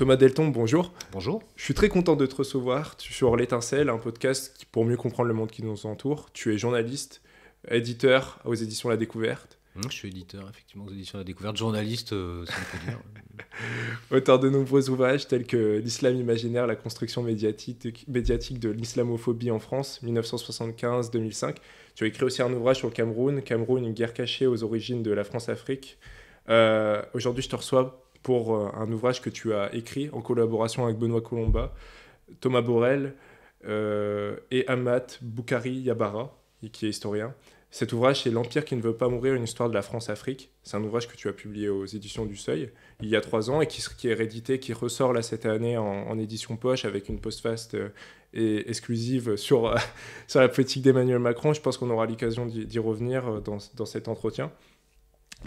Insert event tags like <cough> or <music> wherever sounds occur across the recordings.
Thomas Delton, bonjour. Bonjour. Je suis très content de te recevoir sur L'étincelle, un podcast pour mieux comprendre le monde qui nous entoure. Tu es journaliste, éditeur aux éditions La Découverte. Mmh, je suis éditeur, effectivement, aux éditions La Découverte, journaliste, euh, <laughs> Auteur de nombreux ouvrages tels que L'islam imaginaire, la construction médiatique, de l'islamophobie en France, 1975-2005. Tu as écrit aussi un ouvrage sur le Cameroun, Cameroun, une guerre cachée aux origines de la France-Afrique. Euh, aujourd'hui, je te reçois pour euh, un ouvrage que tu as écrit en collaboration avec Benoît Colomba, Thomas Borel euh, et Amat Boukari Yabara, qui est historien. Cet ouvrage, c'est L'Empire qui ne veut pas mourir, une histoire de la France-Afrique. C'est un ouvrage que tu as publié aux éditions du Seuil il y a trois ans et qui, est réédité, qui ressort là cette année en, édition poche avec une post-fast euh, et exclusive sur, <laughs> sur la politique d'Emmanuel Macron. Je pense qu'on aura l'occasion d'y revenir dans, dans, cet entretien.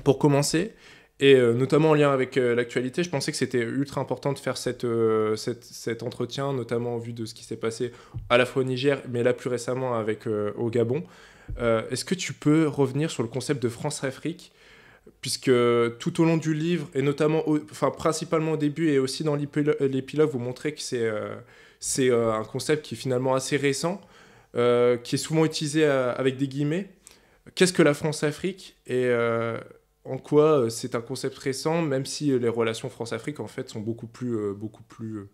Pour commencer, et euh, notamment en lien avec euh, l'actualité, je pensais que c'était ultra important de faire cette, euh, cette, cet entretien, notamment en vue de ce qui s'est passé à la fois au Niger, mais là plus récemment avec, au Gabon. Est-ce que tu peux revenir sur le concept de France-Afrique Puisque tout au long du livre, et notamment, enfin principalement au début et aussi dans l'épilogue, vous montrez que c'est un concept qui est finalement assez récent, qui est souvent utilisé avec des guillemets. Qu'est-ce que la France-Afrique Et en quoi euh, c'est un concept récent, même si euh, les relations France-Afrique, en fait, sont beaucoup plus, euh, beaucoup plus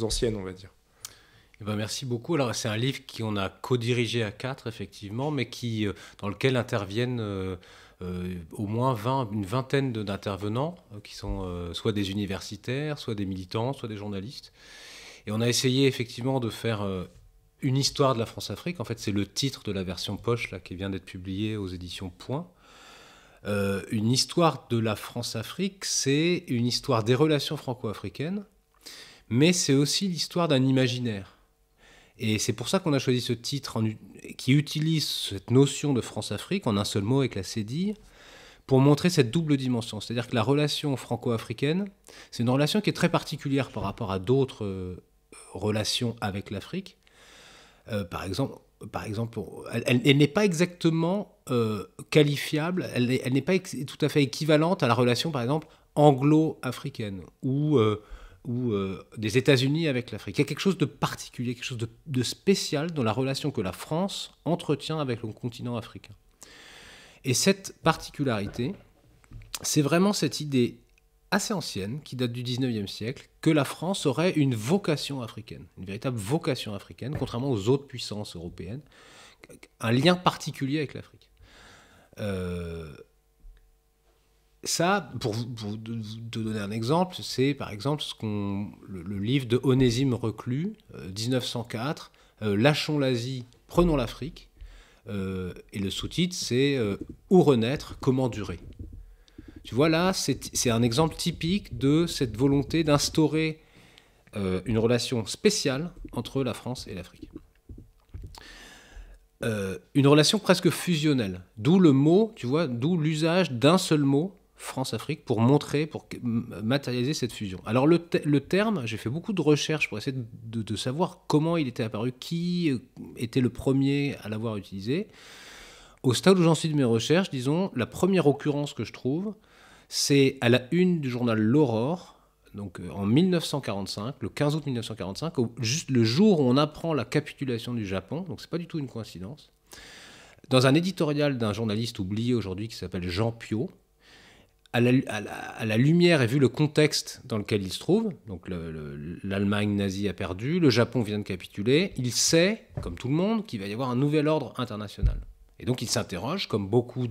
anciennes, on va dire. Eh ben, merci beaucoup. Alors c'est un livre qu'on a co-dirigé à quatre effectivement, mais qui dans lequel interviennent au moins une vingtaine d'intervenants qui sont soit des universitaires, soit des militants, soit des journalistes. Et on a essayé effectivement de faire une histoire de la France-Afrique. En fait, c'est le titre de la version poche qui vient d'être publiée aux éditions Point. Euh, une histoire de la France-Afrique, c'est une histoire des relations franco-africaines, mais c'est aussi l'histoire d'un imaginaire. Et c'est pour ça qu'on a choisi ce titre qui utilise cette notion de France-Afrique en un seul mot avec la cédille pour montrer cette double dimension. C'est-à-dire que la relation franco-africaine, c'est une relation qui est très particulière par rapport à d'autres euh, relations avec l'Afrique. Euh, par exemple, par exemple elle n'est pas exactement euh, qualifiable, elle, n'est pas tout à fait équivalente à la relation, par exemple, anglo-africaine ou, euh, euh, des États-Unis avec l'Afrique. Il y a quelque chose de particulier, quelque chose de, de, spécial dans la relation que la France entretient avec le continent africain. Et cette particularité, c'est vraiment cette idée assez ancienne, qui date du 19e siècle, que la France aurait une vocation africaine, une véritable vocation africaine, contrairement aux autres puissances européennes, un lien particulier avec l'Afrique. Euh, ça, pour, vous donner un exemple, c'est par exemple ce qu'on, le, livre de Onésime Reclus, 1904, euh, euh, Lâchons l'Asie, prenons l'Afrique. et le sous-titre, c'est Où renaître, comment durer Tu vois, là, c'est un exemple typique de cette volonté d'instaurer une relation spéciale entre la France et l'Afrique. Euh, une relation presque fusionnelle. D'où le mot, tu vois, d'où l'usage d'un seul mot, France-Afrique, pour montrer, pour matérialiser cette fusion. Alors le, terme, j'ai fait beaucoup de recherches pour essayer de, savoir comment il était apparu, qui euh, était le premier à l'avoir utilisé. Au stade où j'en suis de mes recherches, disons, la première occurrence que je trouve, c'est à la une du journal L'Aurore, donc euh, en 1945, le 15 août 1945, juste le jour où on apprend la capitulation du Japon, donc c'est pas du tout une coïncidence, dans un éditorial d'un journaliste oublié aujourd'hui qui s'appelle Jean Pio, à la, lumière et vu le contexte dans lequel il se trouve, donc l'Allemagne nazie a perdu, le Japon vient de capituler, il sait, comme tout le monde, qu'il va y avoir un nouvel ordre international. Et donc il s'interroge, comme beaucoup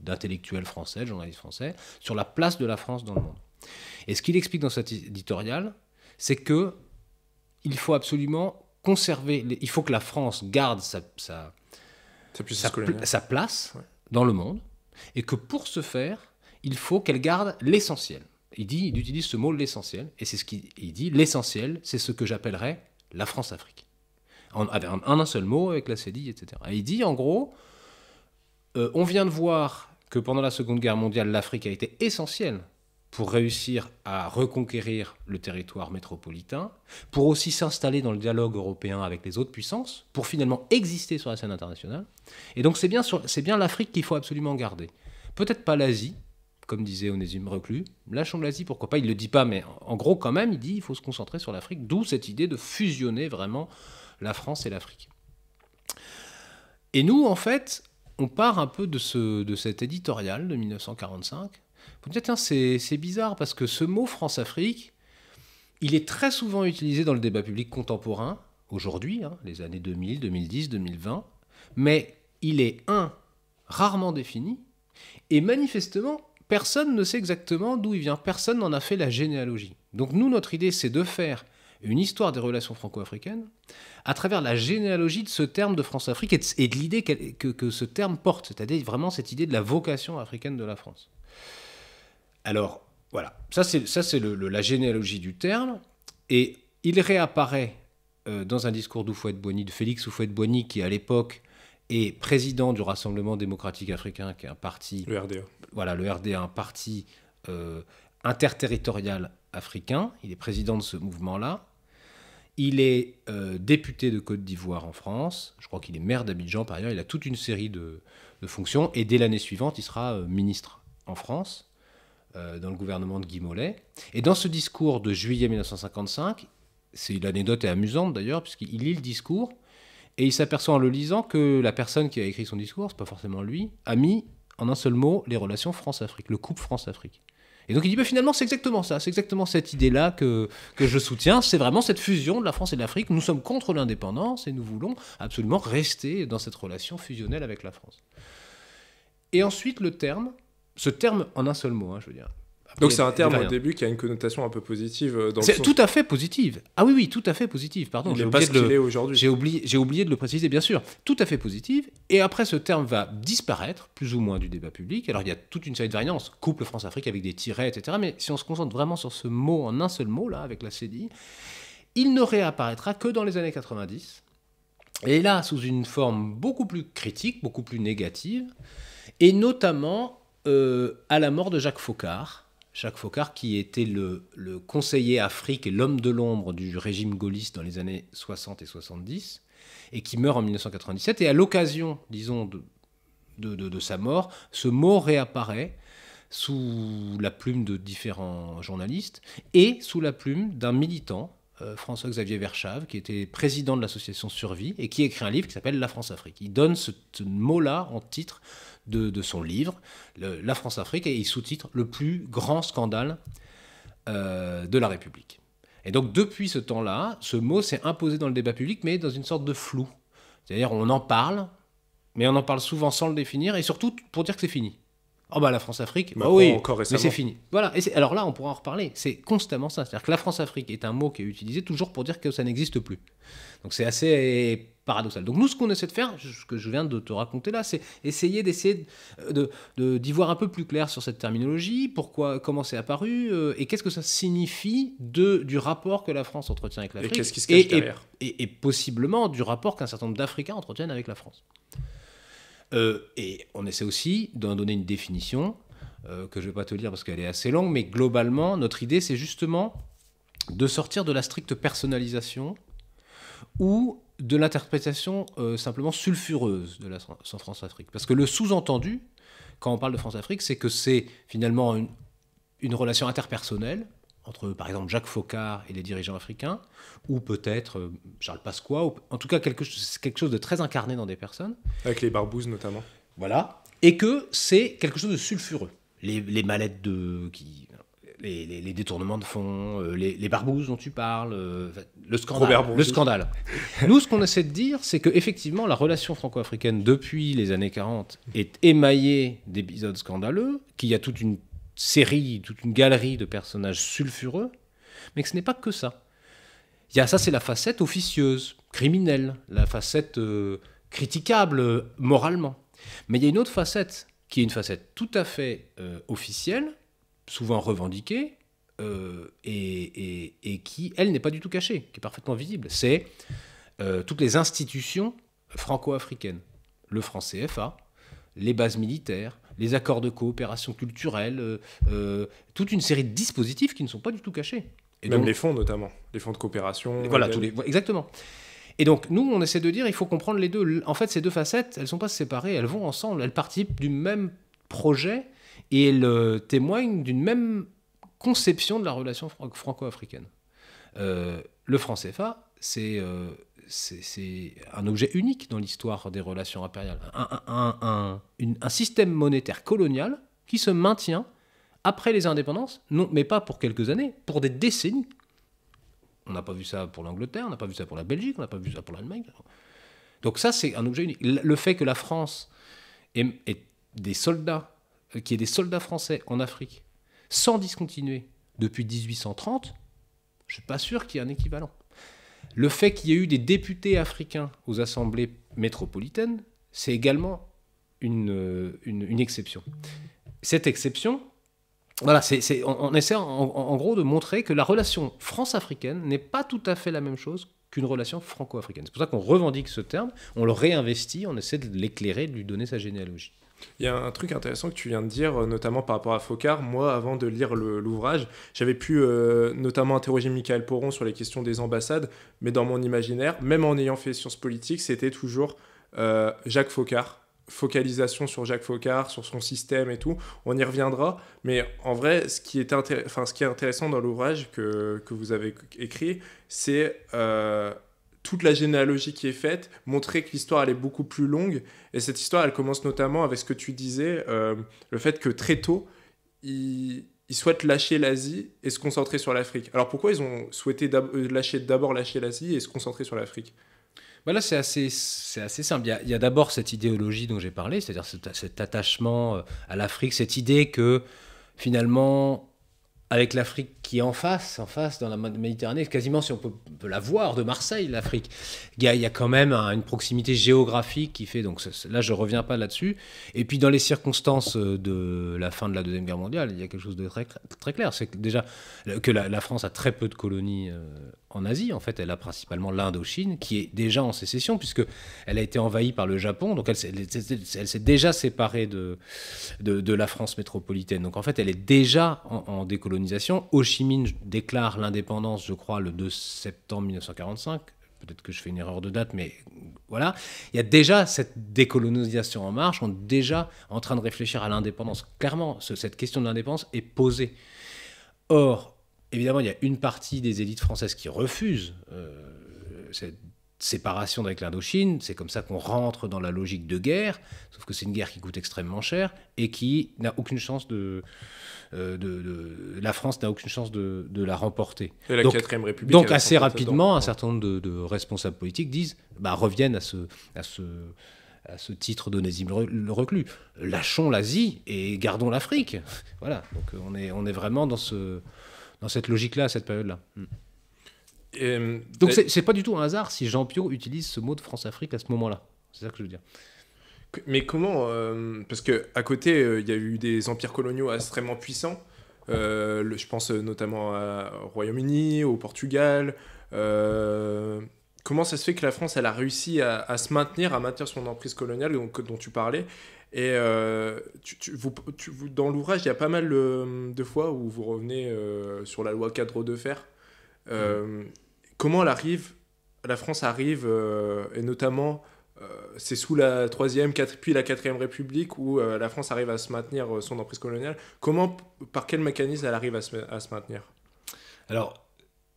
d'intellectuels français, de journalistes français, sur la place de la France dans le monde. Et ce qu'il explique dans cet éditorial, c'est que il faut absolument conserver, il faut que la France garde sa, place dans le monde, et que pour ce faire, il faut qu'elle garde l'essentiel. Il dit, utilise ce mot l'essentiel, et c'est ce qu'il dit, l'essentiel, c'est ce que j'appellerais la France-Afrique. En, un seul mot, avec la CDI, etc. Et il dit, en gros, euh, on vient de voir que pendant la Seconde Guerre mondiale, l'Afrique a été essentielle pour réussir à reconquérir le territoire métropolitain, pour aussi s'installer dans le dialogue européen avec les autres puissances, pour finalement exister sur la scène internationale. Et donc c'est bien, bien l'Afrique qu'il faut absolument garder. Peut-être pas l'Asie, comme disait Onésime Reclus, lâchons l'Asie, pourquoi pas, il ne le dit pas, mais en gros quand même, il dit il faut se concentrer sur l'Afrique, d'où cette idée de fusionner vraiment la France et l'Afrique. Et nous, en fait, on part un peu de, ce, de cet éditorial de 1945 on dites, tiens, c'est bizarre parce que ce mot France-Afrique, il est très souvent utilisé dans le débat public contemporain, aujourd'hui, hein, les années 2000, 2010, 2020, mais il est, un, rarement défini, et manifestement, personne ne sait exactement d'où il vient, personne n'en a fait la généalogie. Donc nous, notre idée, c'est de faire une histoire des relations franco-africaines à travers la généalogie de ce terme de France-Afrique et de, l'idée que, que, que ce terme porte, c'est-à-dire vraiment cette idée de la vocation africaine de la France. Alors, voilà, ça c'est, la généalogie du terme. Et il réapparaît euh, dans un discours d'Oufouet de de Félix Oufouet Boigny, qui à l'époque est président du Rassemblement démocratique africain, qui est un parti. Le RDA. Voilà, le RDA, un parti euh, interterritorial africain. Il est président de ce mouvement-là. Il est euh, député de Côte d'Ivoire en France. Je crois qu'il est maire d'Abidjan par ailleurs. Il a toute une série de, fonctions. Et dès l'année suivante, il sera ministre en France. Euh, dans le gouvernement de Guy Mollet. Et dans ce discours de juillet 1955, c'est l'anecdote est amusante d'ailleurs, puisqu'il lit le discours et il s'aperçoit en le lisant que la personne qui a écrit son discours, n'est pas forcément lui, a mis en un seul mot les relations France-Afrique, le couple France-Afrique. Et donc il dit bah, finalement c'est exactement ça, c'est exactement cette idée-là que, que je soutiens, c'est vraiment cette fusion de la France et de l'Afrique, nous sommes contre l'indépendance et nous voulons absolument rester dans cette relation fusionnelle avec la France. Et ensuite le terme, ce terme en un seul mot, hein, je veux dire. Donc c'est un terme au début qui a une connotation un peu positive. Euh, dans c'est tout à fait positive. Ah oui, oui, tout à fait positive. Pardon, j'ai oublié, j'ai, oublié, j'ai oublié de le préciser, bien sûr. Tout à fait positive. Et après, ce terme va disparaître, plus ou moins, du débat public. Alors il y a toute une série de variantes, couple France-Afrique avec des tirets, etc. Mais si on se concentre vraiment sur ce mot en un seul mot, là, avec la CDI, il ne réapparaîtra que dans les années 90. Et là, sous une forme beaucoup plus critique, beaucoup plus négative. Et notamment euh, à la mort de Jacques Faucard. Jacques Faucard, qui était le, conseiller Afrique et l'homme de l'ombre du régime gaulliste dans les années 60 et 70, et qui meurt en 1997. Et à l'occasion, disons, de, sa mort, ce mot réapparaît sous la plume de différents journalistes et sous la plume d'un militant, euh, François-Xavier Verchave, qui était président de l'association Survie et qui écrit un livre qui s'appelle La France-Afrique. Il donne ce mot-là en titre de, son livre, La France-Afrique, et il sous-titre Le plus grand scandale euh, de la République. Et donc depuis ce temps-là, ce mot s'est imposé dans le débat public, mais dans une sorte de flou. C'est-à-dire on en parle, mais on en parle souvent sans le définir, et surtout pour dire que c'est fini. Oh bah la France-Afrique, bah oh oui, encore mais c'est fini. Voilà. Et alors là, on pourra en reparler. C'est constamment ça. C'est-à-dire que la France-Afrique est un mot qui est utilisé toujours pour dire que ça n'existe plus. Donc c'est assez paradoxal. Donc nous, ce qu'on essaie de faire, ce que je viens de te raconter là, c'est essayer d'essayer d'y de, voir un peu plus clair sur cette terminologie, pourquoi, comment c'est apparu, euh, et qu'est-ce que ça signifie de, du rapport que la France entretient avec l'Afrique. Et qu'est-ce qui se et, possiblement du rapport qu'un certain nombre d'Africains entretiennent avec la France. Euh, et on essaie aussi d'en donner une définition, euh, que je ne vais pas te lire parce qu'elle est assez longue, mais globalement, notre idée, c'est justement de sortir de la stricte personnalisation où de l'interprétation euh, simplement sulfureuse de la France-Afrique. Parce que le sous-entendu, quand on parle de France-Afrique, c'est que c'est finalement une, relation interpersonnelle entre, par exemple, Jacques Faucard et les dirigeants africains, ou peut-être euh, Charles Pasqua, ou, en tout cas quelque, quelque chose de très incarné dans des personnes. Avec les barbouzes notamment. Voilà. Et que c'est quelque chose de sulfureux. Les, malades mallettes de, qui, les, détournements de fonds, euh, les, les barbouzes dont tu parles, euh, le scandale. <laughs> Nous, ce qu'on essaie de dire, c'est qu'effectivement, la relation franco-africaine depuis les années 40 est émaillée d'épisodes scandaleux, qu'il y a toute une série, toute une galerie de personnages sulfureux, mais que ce n'est pas que ça. Il y a ça, c'est la facette officieuse, criminelle, la facette euh, critiquable moralement. Mais il y a une autre facette qui est une facette tout à fait officielle, souvent revendiquée euh, et, qui, elle, n'est pas du tout cachée, qui est parfaitement visible. C'est euh, toutes les institutions franco-africaines. Le franc CFA, les bases militaires, les accords de coopération culturelle, euh, toute une série de dispositifs qui ne sont pas du tout cachés. Et Même les fonds notamment, les fonds de coopération. voilà, tous les... exactement. Et donc, nous, on essaie de dire, il faut comprendre les deux. En fait, ces deux facettes, elles ne sont pas séparées, elles vont ensemble, elles participent du même projet et elle témoigne d'une même conception de la relation franco-africaine. Euh, le franc CFA, euh, c'est un objet unique dans l'histoire des relations impériales. Un, un, système monétaire colonial qui se maintient après les indépendances, non, mais pas pour quelques années, pour des décennies. On n'a pas vu ça pour l'Angleterre, on n'a pas vu ça pour la Belgique, on n'a pas vu ça pour l'Allemagne. Donc ça, c'est un objet unique. Le fait que la France ait des soldats euh, qu'il y ait des soldats français en Afrique sans discontinuer depuis 1830, je ne suis pas sûr qu'il y ait un équivalent. Le fait qu'il y ait eu des députés africains aux assemblées métropolitaines, c'est également une, euh, une, exception. Cette exception, voilà, c'est, on, essaie en, gros de montrer que la relation France-africaine n'est pas tout à fait la même chose qu'une relation franco-africaine. C'est pour ça qu'on revendique ce terme, on le réinvestit, on essaie de l'éclairer, de lui donner sa généalogie. Il y a un truc intéressant que tu viens de dire, euh, notamment par rapport à Focard. Moi, avant de lire l'ouvrage, j'avais pu euh, notamment interroger Michael Poron sur les questions des ambassades, mais dans mon imaginaire, même en ayant fait sciences politiques, c'était toujours euh, Jacques Focard. Focalisation sur Jacques Focard, sur son système et tout. On y reviendra. Mais en vrai, ce qui est, enfin, ce qui est intéressant dans l'ouvrage que, que, vous avez écrit, c'est toute la généalogie qui est faite, montrer que l'histoire elle est beaucoup plus longue. Et cette histoire elle commence notamment avec ce que tu disais, euh, le fait que très tôt ils, souhaitent lâcher l'Asie et se concentrer sur l'Afrique. Alors pourquoi ils ont souhaité euh, lâcher d'abord lâcher l'Asie et se concentrer sur l'Afrique Voilà, bah c'est assez, assez simple. Il y a, d'abord cette idéologie dont j'ai parlé, c'est-à-dire cet, attachement euh, à l'Afrique, cette idée que finalement, avec l'Afrique qui est en face, en face dans la Méditerranée, quasiment si on peut, la voir de Marseille, l'Afrique. Il, y, a quand même une proximité géographique qui fait, donc là je reviens pas là-dessus. Et puis dans les circonstances euh, de la fin de la Deuxième Guerre mondiale, il y a quelque chose de très, très clair, c'est que déjà que la, France a très peu de colonies euh, en Asie, en fait elle a principalement l'Indochine, qui est déjà en sécession, puisque elle a été envahie par le Japon, donc elle, elle, s'est déjà séparée de, de, la France métropolitaine. Donc en fait elle est déjà en, en décolonisation. Au Chimine déclare l'indépendance, je crois, le 2 septembre 1945. Peut-être que je fais une erreur de date, mais voilà. Il y a déjà cette décolonisation en marche. On est déjà en train de réfléchir à l'indépendance. Clairement, ce, cette question de l'indépendance est posée. Or, évidemment, il y a une partie des élites françaises qui refusent euh, cette cette séparation avec l'Indochine, c'est comme ça qu'on rentre dans la logique de guerre, sauf que c'est une guerre qui coûte extrêmement cher et qui n'a aucune chance de, euh, de, La France n'a aucune chance de, la remporter. Et la donc, République. Donc assez rapidement, un certain nombre de, responsables politiques disent, bah, reviennent à ce... À ce à ce titre d'Onésime le reclus. Lâchons l'Asie et gardons l'Afrique. <laughs> Voilà, donc on est, on est vraiment dans, ce, dans cette logique-là, à cette période-là. Mm. Euh, donc euh, c'est, c'est pas du tout un hasard si Jean Pio utilise ce mot de France-Afrique à ce moment-là. C'est ça que je veux dire. Mais comment euh, Parce que à côté, il y a eu des empires coloniaux extrêmement puissants. je pense notamment au Royaume-Uni, au Portugal. comment ça se fait que la France, elle a réussi à, se maintenir, à maintenir son emprise coloniale dont, dont tu parlais et vous, dans l'ouvrage, il y a pas mal de, fois où vous revenez sur la loi cadre de fer. Euh, mmh comment arrive, la France arrive, euh, et notamment euh, c'est sous la 3 puis la 4e République où euh, la France arrive à se maintenir son emprise coloniale. Comment, par quel mécanisme elle arrive à se, maintenir Alors,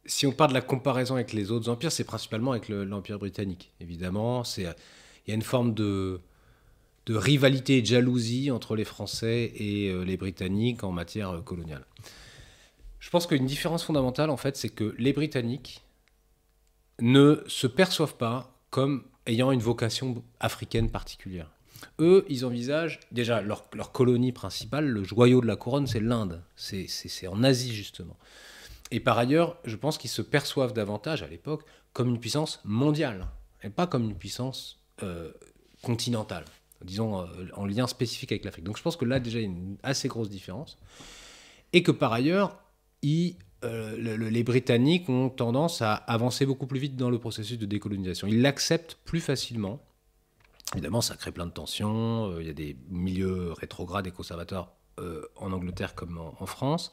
si on parle de la comparaison avec les autres empires, c'est principalement avec l'Empire britannique, évidemment. Il y a une forme de, de rivalité et de jalousie entre les Français et les Britanniques en matière coloniale. Je pense qu'une différence fondamentale, en fait, c'est que les Britanniques ne se perçoivent pas comme ayant une vocation africaine particulière. Eux, ils envisagent déjà leur, colonie principale, le joyau de la couronne, c'est l'Inde. C'est en Asie, justement. Et par ailleurs, je pense qu'ils se perçoivent davantage à l'époque comme une puissance mondiale et pas comme une puissance euh, continentale, disons euh, en lien spécifique avec l'Afrique. Donc je pense que là, déjà, il y a une assez grosse différence. Et que par ailleurs, ils euh, les Britanniques ont tendance à avancer beaucoup plus vite dans le processus de décolonisation. Ils l'acceptent plus facilement. Évidemment, ça crée plein de tensions. Euh, il y a des milieux rétrogrades et conservateurs euh, en Angleterre comme en, France.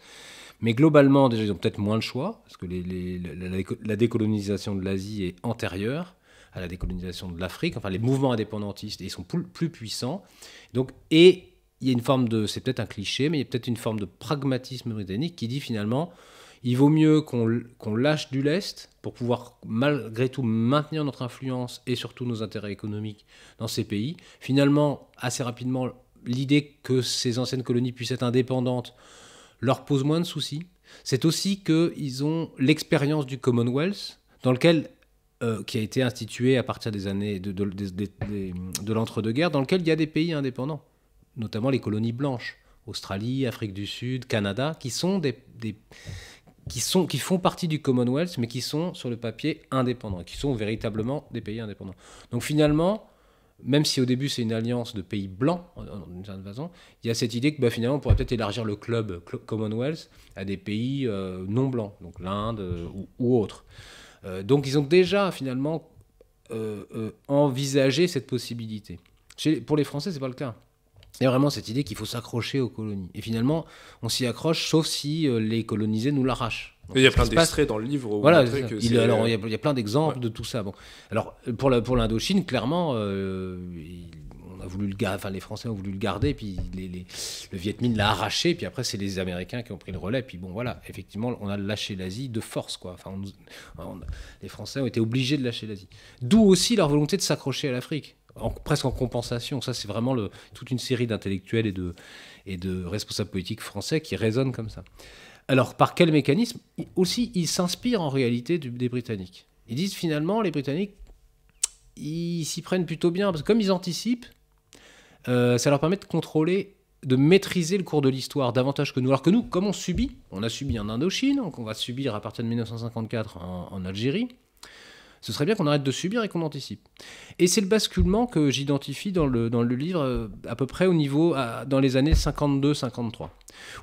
Mais globalement, déjà, ils ont peut-être moins de choix, parce que les, la, décolonisation de l'Asie est antérieure à la décolonisation de l'Afrique. Enfin, les mouvements indépendantistes, ils sont plus, plus puissants. Donc, et il y a une forme de, c'est peut-être un cliché, mais il y a peut-être une forme de pragmatisme britannique qui dit finalement, il vaut mieux qu'on lâche du lest pour pouvoir malgré tout maintenir notre influence et surtout nos intérêts économiques dans ces pays. Finalement, assez rapidement, l'idée que ces anciennes colonies puissent être indépendantes leur pose moins de soucis. C'est aussi qu'ils ont l'expérience du Commonwealth, dans lequel euh, qui a été institué à partir des années de, l'entre-deux-guerres, dans lequel il y a des pays indépendants, notamment les colonies blanches, Australie, Afrique du Sud, Canada, qui sont des, qui, sont, qui font partie du Commonwealth, mais qui sont sur le papier indépendants, qui sont véritablement des pays indépendants. Donc finalement, même si au début c'est une alliance de pays blancs, il y a cette idée que bah, finalement on pourrait peut-être élargir le club Commonwealth à des pays euh, non blancs, donc l'Inde euh, ou, autre euh, donc ils ont déjà finalement envisagé cette possibilité. pour les Français, c'est pas le cas. Il y a vraiment cette idée qu'il faut s'accrocher aux colonies. Et finalement, on s'y accroche, sauf si euh, les colonisés nous l'arrachent. il y a plein d'extraits dans le livre. voilà, que il, euh, il, y a, plein d'exemples de tout ça. Bon. Alors, pour, pour l'Indochine, clairement, euh, on a voulu le enfin, les Français ont voulu le garder, puis les, le Viet Minh l'a arraché, puis après, c'est les Américains qui ont pris le relais. Puis bon, voilà, effectivement, on a lâché l'Asie de force, quoi. Enfin, les Français ont été obligés de lâcher l'Asie. D'où aussi leur volonté de s'accrocher à l'Afrique presque en compensation. Ça, c'est vraiment le, toute une série d'intellectuels et de, et de responsables politiques français qui raisonnent comme ça. Alors, par quel mécanisme Aussi, ils s'inspirent en réalité des Britanniques. Ils disent finalement, les Britanniques, ils s'y prennent plutôt bien, parce que comme ils anticipent, euh, ça leur permet de contrôler, de maîtriser le cours de l'histoire davantage que nous. Alors que nous, comme on subit, on a subi en Indochine, donc on va subir à partir de 1954 en Algérie, ce serait bien qu'on arrête de subir et qu'on anticipe. Et c'est le basculement que j'identifie dans le, dans le livre euh, à peu près au niveau dans les années 52-53,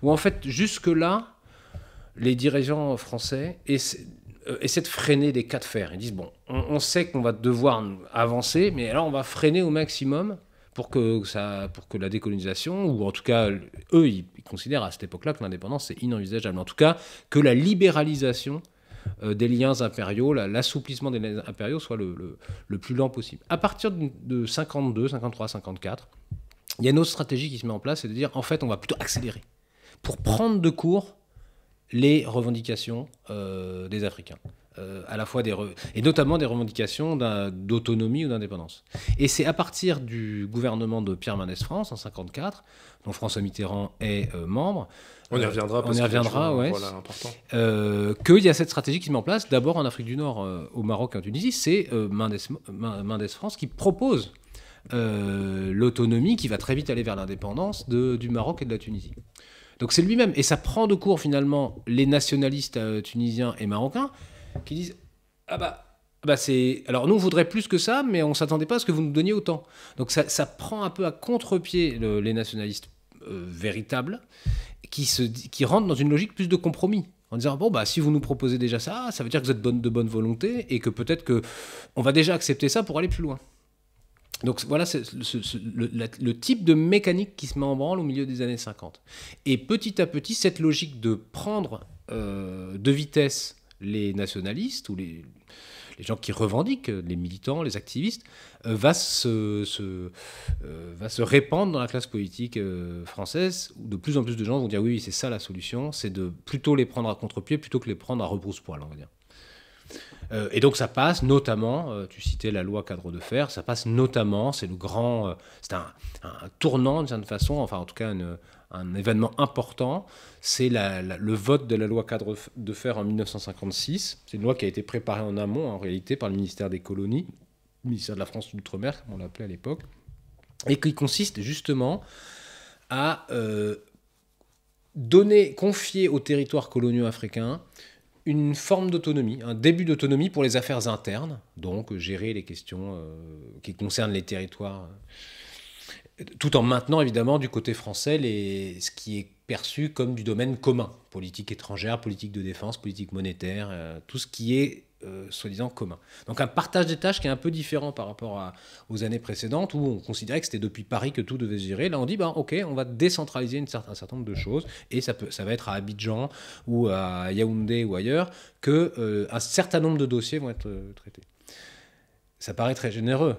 où en fait jusque-là, les dirigeants français euh, essaient, de freiner des cas de fer. Ils disent, bon, on, sait qu'on va devoir avancer, mais alors on va freiner au maximum pour que, ça, pour que la décolonisation, ou en tout cas, eux, ils, considèrent à cette époque-là que l'indépendance, est inenvisageable. En tout cas, que la libéralisation euh, des liens impériaux, l'assouplissement des liens impériaux soit le, plus lent possible. À partir de 52, 53, 54, il y a une autre stratégie qui se met en place, c'est de dire en fait on va plutôt accélérer pour prendre de court les revendications euh, des Africains. Euh, à la fois des et notamment des revendications d'autonomie ou d'indépendance. Et c'est à partir du gouvernement de Pierre Manès France en 54, dont François Mitterrand est membre, on y reviendra. Parce on y reviendra, ouais. Voilà, euh, Qu'il y a cette stratégie qui se met en place, d'abord en Afrique du Nord, euh, au Maroc et en Tunisie, c'est euh, Mendes, France qui propose euh, l'autonomie qui va très vite aller vers l'indépendance du Maroc et de la Tunisie. Donc c'est lui-même. Et ça prend de court finalement les nationalistes tunisiens et marocains qui disent Ah bah. Ah bah c'est alors nous on voudrait plus que ça, mais on s'attendait pas à ce que vous nous donniez autant. Donc ça, prend un peu à contre-pied les nationalistes véritables qui, se, qui rentrent dans une logique plus de compromis en disant bon bah si vous nous proposez déjà ça, ça veut dire que vous êtes bonne, de bonne volonté et que peut-être qu'on va déjà accepter ça pour aller plus loin. Donc voilà le, type de mécanique qui se met en branle au milieu des années 50. Et petit à petit, cette logique de prendre euh, de vitesse les nationalistes ou les, les gens qui revendiquent, les militants, les activistes, euh, va, se, euh, va se répandre dans la classe politique euh, française, où de plus en plus de gens vont dire oui, c'est ça la solution, c'est de plutôt les prendre à contre-pied plutôt que les prendre à rebrousse-poil, on va dire. et donc ça passe notamment, tu citais la loi cadre de fer, ça passe notamment, c'est le grand, c'est un, un, tournant d'une certaine façon, enfin en tout cas une, un événement important, c'est le vote de la loi cadre de fer en 1956. C'est une loi qui a été préparée en amont, en réalité, par le ministère des Colonies, le ministère de la France d'Outre-mer, comme on l'appelait à l'époque, et qui consiste justement à euh, donner, confier aux territoires coloniaux africains une forme d'autonomie, un début d'autonomie pour les affaires internes, donc gérer les questions euh, qui concernent les territoires tout en maintenant évidemment du côté français les, ce qui est perçu comme du domaine commun, politique étrangère, politique de défense, politique monétaire, euh, tout ce qui est euh, soi-disant commun. Donc un partage des tâches qui est un peu différent par rapport aux années précédentes où on considérait que c'était depuis Paris que tout devait se gérer. Là on dit, bah, ok, on va décentraliser un certain nombre de choses et ça, peut, ça va être à Abidjan ou à Yaoundé ou ailleurs que euh, un certain nombre de dossiers vont être traités. Ça paraît très généreux,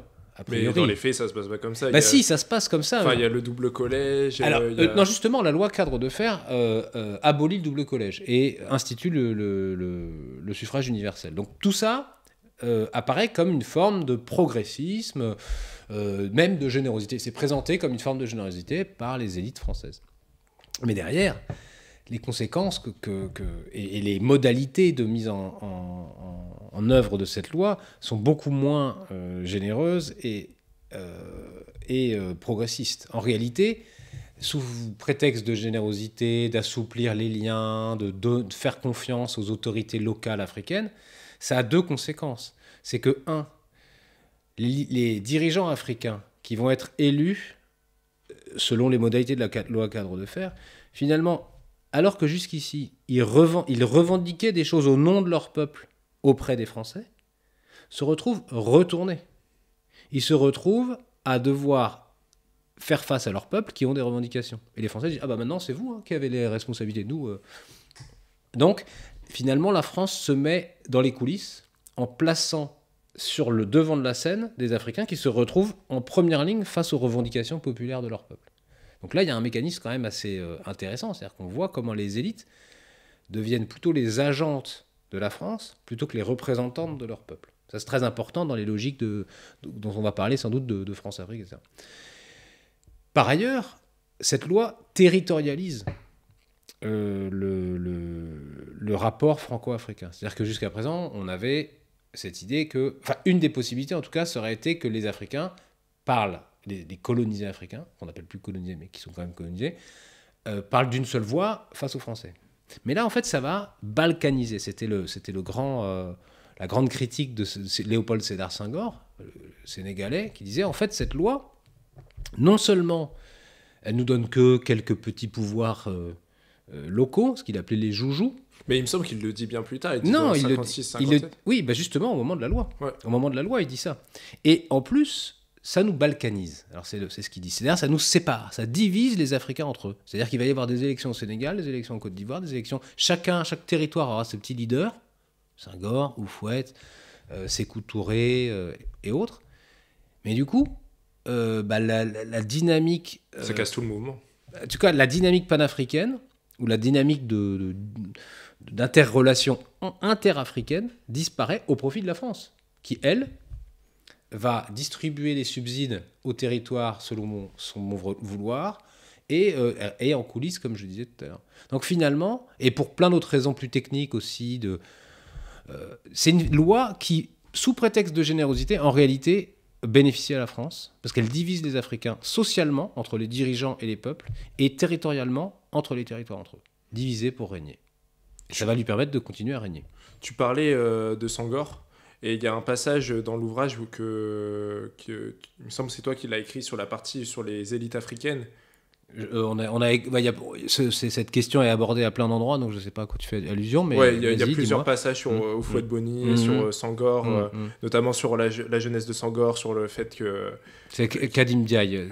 mais dans les faits, ça se passe pas comme ça. Bah si, ça se passe comme ça. Enfin, il y a le double collège. Euh, euh, non, justement, la loi cadre de fer euh, abolit le double collège et institue le, le suffrage universel. Donc tout ça apparaît comme une forme de progressisme, même de générosité. C'est présenté comme une forme de générosité par les élites françaises. Mais derrière, les conséquences que, et, les modalités de mise en, œuvre de cette loi sont beaucoup moins euh, généreuses et, euh, et euh, progressistes. En réalité, sous prétexte de générosité, d'assouplir les liens, de, faire confiance aux autorités locales africaines, ça a deux conséquences. C'est que, un, les, les dirigeants africains qui vont être élus selon les modalités de la loi cadre de fer, finalement, alors que jusqu'ici, ils, revendiquaient des choses au nom de leur peuple auprès des Français, se retrouvent retournés. Ils se retrouvent à devoir faire face à leur peuple qui ont des revendications. Et les Français disent Ah bah maintenant c'est vous hein, qui avez les responsabilités, nous. Euh. Donc finalement, la France se met dans les coulisses en plaçant sur le devant de la scène des Africains qui se retrouvent en première ligne face aux revendications populaires de leur peuple. Donc là, il y a un mécanisme quand même assez euh, intéressant, c'est-à-dire qu'on voit comment les élites deviennent plutôt les agentes de la France plutôt que les représentantes de leur peuple. Ça, c'est très important dans les logiques dont on va parler sans doute de, France-Afrique, etc. Par ailleurs, cette loi territorialise euh, le, le, rapport franco-africain. C'est-à-dire que jusqu'à présent, on avait cette idée que, enfin, une des possibilités en tout cas, serait été que les Africains parlent les, colonisés africains, qu'on n'appelle plus colonisés, mais qui sont quand même colonisés, euh, parlent d'une seule voix face aux Français. Mais là, en fait, ça va balkaniser. C'était le, c'était le grand, euh, la grande critique de Léopold Sédar Senghor, sénégalais, qui disait en fait cette loi, non seulement elle nous donne que quelques petits pouvoirs euh, locaux, ce qu'il appelait les joujoux... Mais il me semble qu'il le dit bien plus tard. Il non, il, le, oui, bah justement au moment de la loi. Au moment de la loi, il dit ça. Et en plus, ça nous balkanise. Alors c'est ce qu'il dit. C'est-à-dire ça nous sépare, ça divise les Africains entre eux. C'est-à-dire qu'il va y avoir des élections au Sénégal, des élections en Côte d'Ivoire, des élections. Chacun, chaque territoire aura ses petits leaders, Senghor, Oufouette, euh, Sékou Touré euh, et autres. Mais du coup, euh, bah, la, dynamique. Euh, ça casse tout le mouvement. En tout cas, la dynamique panafricaine ou la dynamique de, d'interrelation interafricaine disparaît au profit de la France, qui elle va distribuer les subsides au territoire selon son, vouloir, euh, et, en coulisses, comme je disais tout à l'heure. Donc finalement, et pour plein d'autres raisons plus techniques aussi, de, euh, c'est une loi qui, sous prétexte de générosité, en réalité bénéficie à la France, parce qu'elle divise les Africains socialement entre les dirigeants et les peuples, et territorialement entre les territoires entre eux. Divisé pour régner. ça va lui permettre de continuer à régner. Tu parlais euh, de Sangor. Et il y a un passage dans l'ouvrage que, que, il me semble c'est toi qui l'as écrit sur la partie sur les élites africaines, euh, on a, on a, bah, cette question est abordée à plein d'endroits, donc je ne sais pas à quoi tu fais allusion. Mais il y, a plusieurs passages sur mmh. Au de mm. sur euh, Sangor, mm, mm. notamment sur la, jeunesse de Sangor, sur le fait que. C'est Kadim Diaye,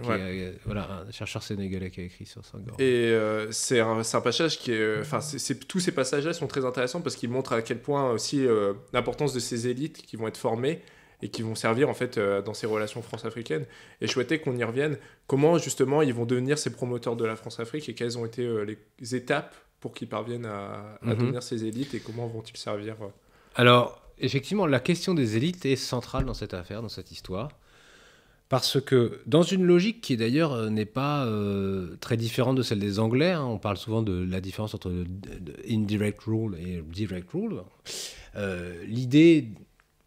voilà, un chercheur sénégalais qui a écrit sur Sangor. Et c'est un, passage qui est. tous ces passages-là sont très intéressants parce qu'ils montrent à quel point aussi l'importance de ces élites qui vont être formées et qui vont servir en fait euh, dans ces relations France-africaines. Et je souhaitais qu'on y revienne. Comment justement ils vont devenir ces promoteurs de la France-Afrique et quelles ont été euh, les étapes pour qu'ils parviennent à, mhm. devenir ces élites et comment vont-ils servir euh Alors, effectivement, la question des élites est centrale dans cette affaire, dans cette histoire. Parce que dans une logique qui d'ailleurs n'est pas très différente de celle des Anglais, hein, on parle souvent de la différence entre indirect rule et direct rule, l'idée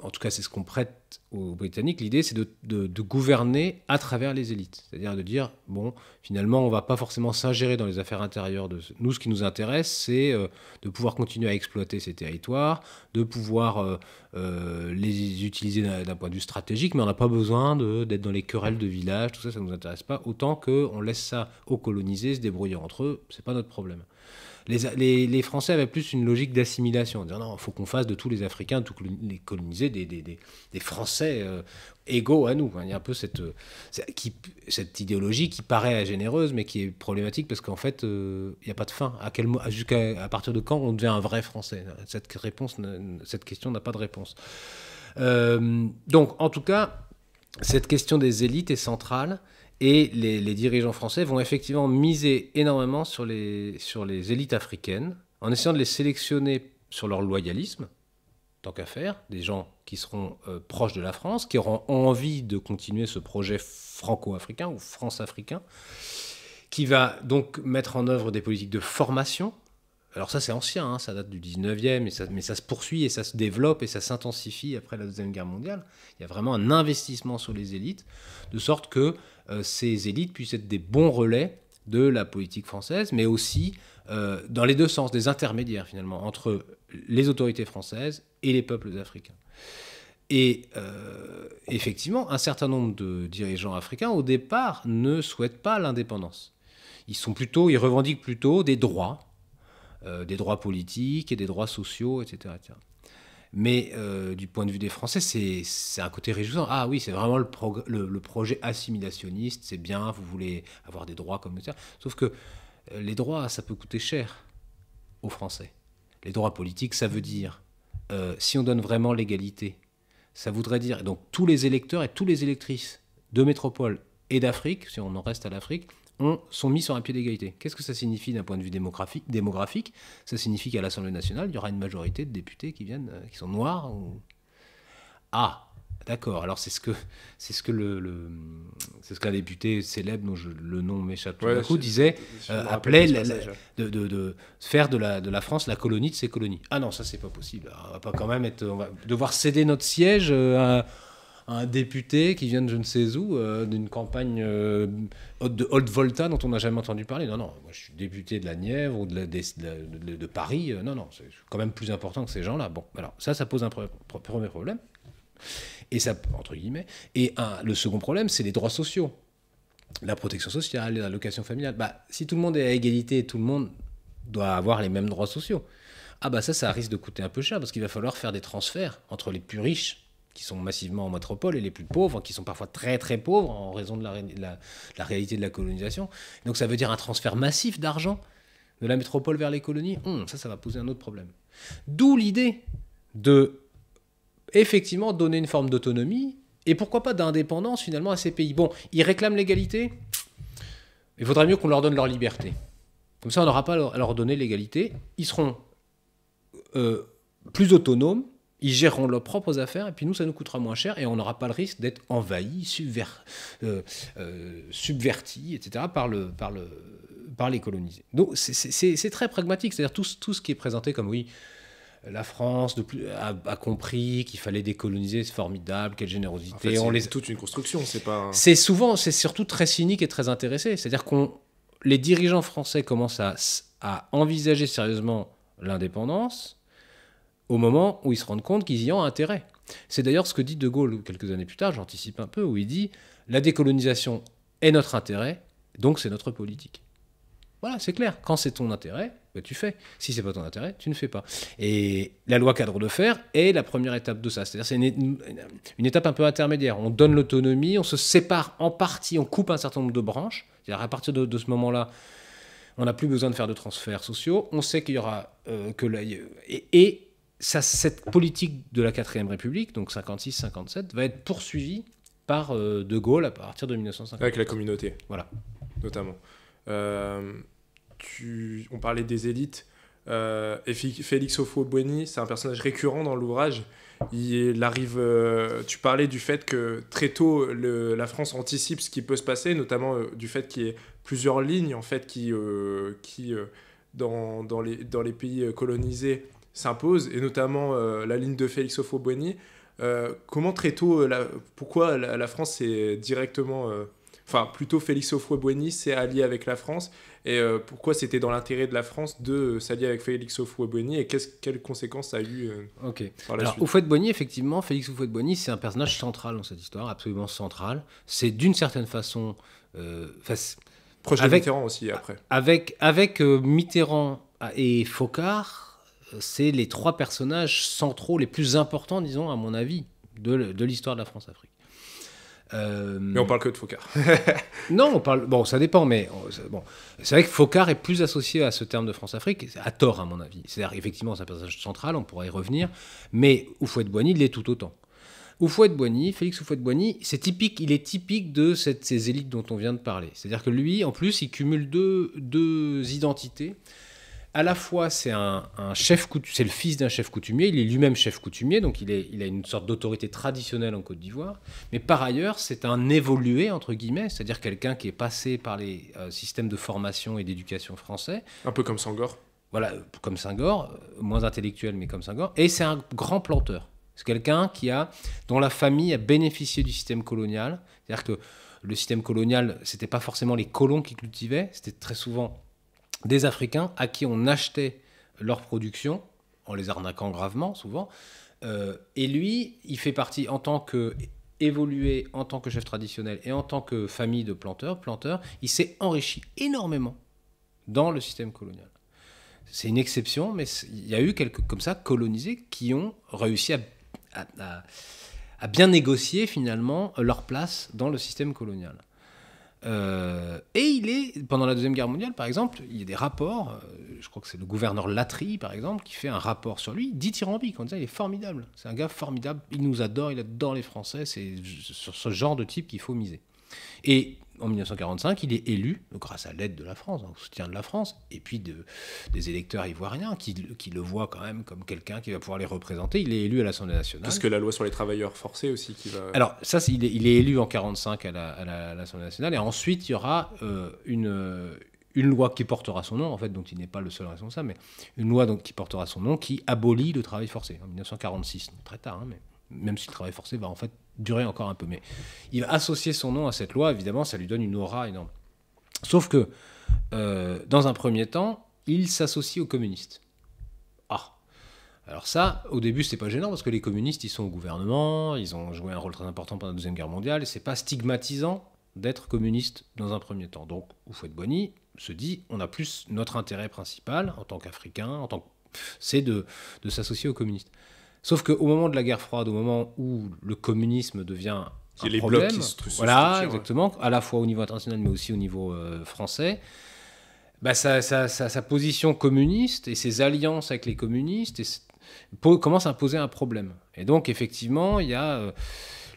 en tout cas c'est ce qu'on prête aux Britanniques, l'idée c'est de, gouverner à travers les élites. C'est-à-dire de dire, bon, finalement on ne va pas forcément s'ingérer dans les affaires intérieures de Nous, ce qui nous intéresse, c'est euh, de pouvoir continuer à exploiter ces territoires, de pouvoir euh, euh, les utiliser d'un point de vue stratégique, mais on n'a pas besoin d'être dans les querelles de village. tout ça, ça ne nous intéresse pas, autant qu'on laisse ça aux colonisés se débrouiller entre eux, Ce n'est pas notre problème les, Français avaient plus une logique d'assimilation, non, il faut qu'on fasse de tous les Africains, de tous les colonisés, des, des, des, Français euh, égaux à nous. Il y a un peu cette, euh, idéologie qui paraît généreuse, mais qui est problématique parce qu'en fait, euh, il n'y a pas de fin. À, quel, jusqu'à, à partir de quand on devient un vrai Français cette, réponse, cette question n'a pas de réponse. donc, en tout cas, cette question des élites est centrale et les, dirigeants français vont effectivement miser énormément sur les, sur les élites africaines en essayant de les sélectionner sur leur loyalisme, tant qu'à faire, des gens qui seront euh, proches de la France, qui auront envie de continuer ce projet franco-africain ou france-africain, qui va donc mettre en œuvre des politiques de formation alors ça c'est ancien, hein, ça date du 19e, mais ça se poursuit et ça se développe et ça s'intensifie après la Deuxième Guerre mondiale. Il y a vraiment un investissement sur les élites, de sorte que euh, ces élites puissent être des bons relais de la politique française, mais aussi euh, dans les deux sens, des intermédiaires finalement, entre les autorités françaises et les peuples africains. Et euh, effectivement, un certain nombre de dirigeants africains, au départ, ne souhaitent pas l'indépendance. Ils sont plutôt, ils revendiquent plutôt des droits, euh, des droits politiques et des droits sociaux, etc. Mais euh, du point de vue des Français, c'est un côté réjouissant. Ah oui, c'est vraiment le, le, projet assimilationniste, c'est bien, vous voulez avoir des droits comme ça. Sauf que euh, les droits, ça peut coûter cher aux Français. Les droits politiques, ça veut dire, si on donne vraiment l'égalité, ça voudrait dire, donc tous les électeurs et toutes les électrices de métropole et d'Afrique, si on en reste à l'Afrique, sont mis sur un pied d'égalité. Qu'est-ce que ça signifie d'un point de vue démographique, Ça signifie qu'à l'Assemblée nationale, il y aura une majorité de députés qui, viennent, euh, qui sont noirs. Ah, D'accord. Alors c'est ce que c'est ce que le, c'est ce qu'un député célèbre dont le nom m'échappe tout ouais, coup disait euh, appelait de, faire de la, de la France la colonie de ses colonies. Ah non, ça c'est pas possible. pas quand même être on va devoir céder notre siège euh, à, un député qui vient de je ne sais où, euh, d'une campagne euh, de Old Volta dont on n'a jamais entendu parler. Non, non, moi je suis député de la Nièvre ou de, Paris. Euh, non, non, c'est quand même plus important que ces gens-là. Bon, alors ça, ça pose un premier problème. Et ça, entre guillemets. Et un, le second problème, c'est les droits sociaux. La protection sociale, la location familiale. Bah, si tout le monde est à égalité, tout le monde doit avoir les mêmes droits sociaux. Ah bah ça, ça risque de coûter un peu cher parce qu'il va falloir faire des transferts entre les plus riches qui sont massivement en métropole et les plus pauvres, qui sont parfois très très pauvres en raison de la, réalité de la colonisation. Donc ça veut dire un transfert massif d'argent de la métropole vers les colonies. Hum, ça, ça va poser un autre problème. D'où l'idée de effectivement donner une forme d'autonomie et pourquoi pas d'indépendance finalement à ces pays. Bon, ils réclament l'égalité. Il faudrait mieux qu'on leur donne leur liberté. Comme ça, on n'aura pas à leur donner l'égalité. Ils seront euh, plus autonomes ils géreront leurs propres affaires et puis nous, ça nous coûtera moins cher et on n'aura pas le risque d'être envahi, subver, euh, euh, subverti, etc. par le, par le, par les colonisés. Donc c'est très pragmatique, c'est-à-dire tout, ce qui est présenté comme oui, la France a, compris qu'il fallait décoloniser, c'est formidable, quelle générosité. En fait, on les... toute une construction, c'est pas. C'est souvent, c'est surtout très cynique et très intéressé. C'est-à-dire qu'on, les dirigeants français commencent à, à envisager sérieusement l'indépendance au moment où ils se rendent compte qu'ils y ont intérêt. C'est d'ailleurs ce que dit De Gaulle quelques années plus tard, j'anticipe un peu, où il dit La décolonisation est notre intérêt, donc c'est notre politique. Voilà, c'est clair. Quand c'est ton intérêt, bah, tu fais. Si c'est pas ton intérêt, tu ne fais pas. Et la loi cadre de fer est la première étape de ça. C'est-à-dire c'est une, étape un peu intermédiaire. On donne l'autonomie, on se sépare en partie, on coupe un certain nombre de branches. C'est-à-dire à partir de, ce moment-là, on n'a plus besoin de faire de transferts sociaux. On sait qu'il y aura euh, que et, et cette politique de la 4ème République, donc 56-57, va être poursuivie par euh, De Gaulle à partir de 1950. Avec la communauté. Voilà. Notamment. Euh, on parlait des élites. Euh, et Félix Ofo-Bueni, c'est un personnage récurrent dans l'ouvrage. Il, arrive. tu parlais du fait que très tôt, la France anticipe ce qui peut se passer, notamment du fait qu'il y ait plusieurs lignes en fait qui, qui dans, les, dans les pays colonisés, s'impose, et notamment euh, la ligne de Félix Ophoué-Boigny euh, comment très tôt, euh, la, pourquoi la, France est directement enfin plutôt Félix houphouët s'est allié avec la France et pourquoi c'était dans l'intérêt de la France de s'allier avec Félix Houphouët-Boigny et quelles conséquences ça a eu Ok. Par la Alors houphouët effectivement, Félix Houphouët-Boigny, c'est un personnage central dans cette histoire, absolument central. C'est d'une certaine façon, proche de Mitterrand aussi après. Avec avec Mitterrand et Focard, c'est les trois personnages centraux les plus importants, disons, à mon avis, de, l'histoire de la France-Afrique. Euh, mais on parle que de Focard. <laughs> non, on parle. Bon, ça dépend, mais bon, c'est vrai que Focard est plus associé à ce terme de France-Afrique, à tort à mon avis. C'est-à-dire, effectivement, c'est un personnage central, on pourra y revenir, mais Oufouette-Boigny l'est tout autant. Oufouette-Boigny, Félix Oufouette-Boigny, c'est typique, il est typique de ces élites dont on vient de parler. C'est-à-dire que lui, en plus, il cumule deux identités à la fois c'est un, chef c'est le fils d'un chef coutumier, il est lui-même chef coutumier, donc il, a une sorte d'autorité traditionnelle en Côte d'Ivoire, mais par ailleurs c'est un évolué entre guillemets, c'est-à-dire quelqu'un qui est passé par les euh, systèmes de formation et d'éducation français. Un peu comme Sangor. Voilà, comme Sangor, euh, moins intellectuel mais comme Sangor, et c'est un grand planteur. C'est quelqu'un qui a, dont la famille a bénéficié du système colonial, c'est-à-dire que le système colonial, c'était pas forcément les colons qui cultivaient, c'était très souvent des Africains à qui on achetait leur production, en les arnaquant gravement souvent. Euh, et lui, il fait partie en tant que évolué, en tant que chef traditionnel et en tant que famille de planteurs, planteurs, il s'est enrichi énormément dans le système colonial. C'est une exception, mais il y a eu quelques comme ça colonisés qui ont réussi à bien négocier finalement leur place dans le système colonial. Euh, et il est, pendant la Deuxième Guerre mondiale, par exemple, il y a des rapports, euh, je crois que c'est le gouverneur Latry, par exemple, qui fait un rapport sur lui, Dit dithyrambique, en dit, il est formidable, c'est un gars formidable, il nous adore, il adore les Français, c'est sur ce genre de type qu'il faut miser. Et en 1945, il est élu, grâce à l'aide de la France, au soutien de la France, et puis de, des électeurs ivoiriens qui, qui, le voient quand même comme quelqu'un qui va pouvoir les représenter. Il est élu à l'Assemblée nationale. Parce que la loi sur les travailleurs forcés aussi qui va... Alors ça, il, est, élu en 1945 à l'Assemblée nationale, et ensuite il y aura euh, une, euh, une loi qui portera son nom, en fait, dont il n'est pas le seul responsable, mais une loi donc, qui portera son nom qui abolit le travail forcé, en 1946, très tard, hein, mais même si le travail forcé va en fait durer encore un peu. Mais il va associer son nom à cette loi, évidemment, ça lui donne une aura énorme. Sauf que, euh, dans un premier temps, il s'associe aux communistes. Ah Alors ça, au début, c'est pas gênant parce que les communistes, ils sont au gouvernement, ils ont joué un rôle très important pendant la Deuxième Guerre mondiale, et c'est pas stigmatisant d'être communiste dans un premier temps. Donc, Oufouette Boni se dit, on a plus notre intérêt principal en tant qu'Africain, en tant c'est de s'associer aux communistes. Sauf qu'au moment de la guerre froide, au moment où le communisme devient un les problème, blocs qui se, voilà, exactement, à la fois au niveau international mais aussi au niveau euh, français, bah, sa, position communiste et ses alliances avec les communistes commencent à poser un problème. Et donc effectivement, il y a euh,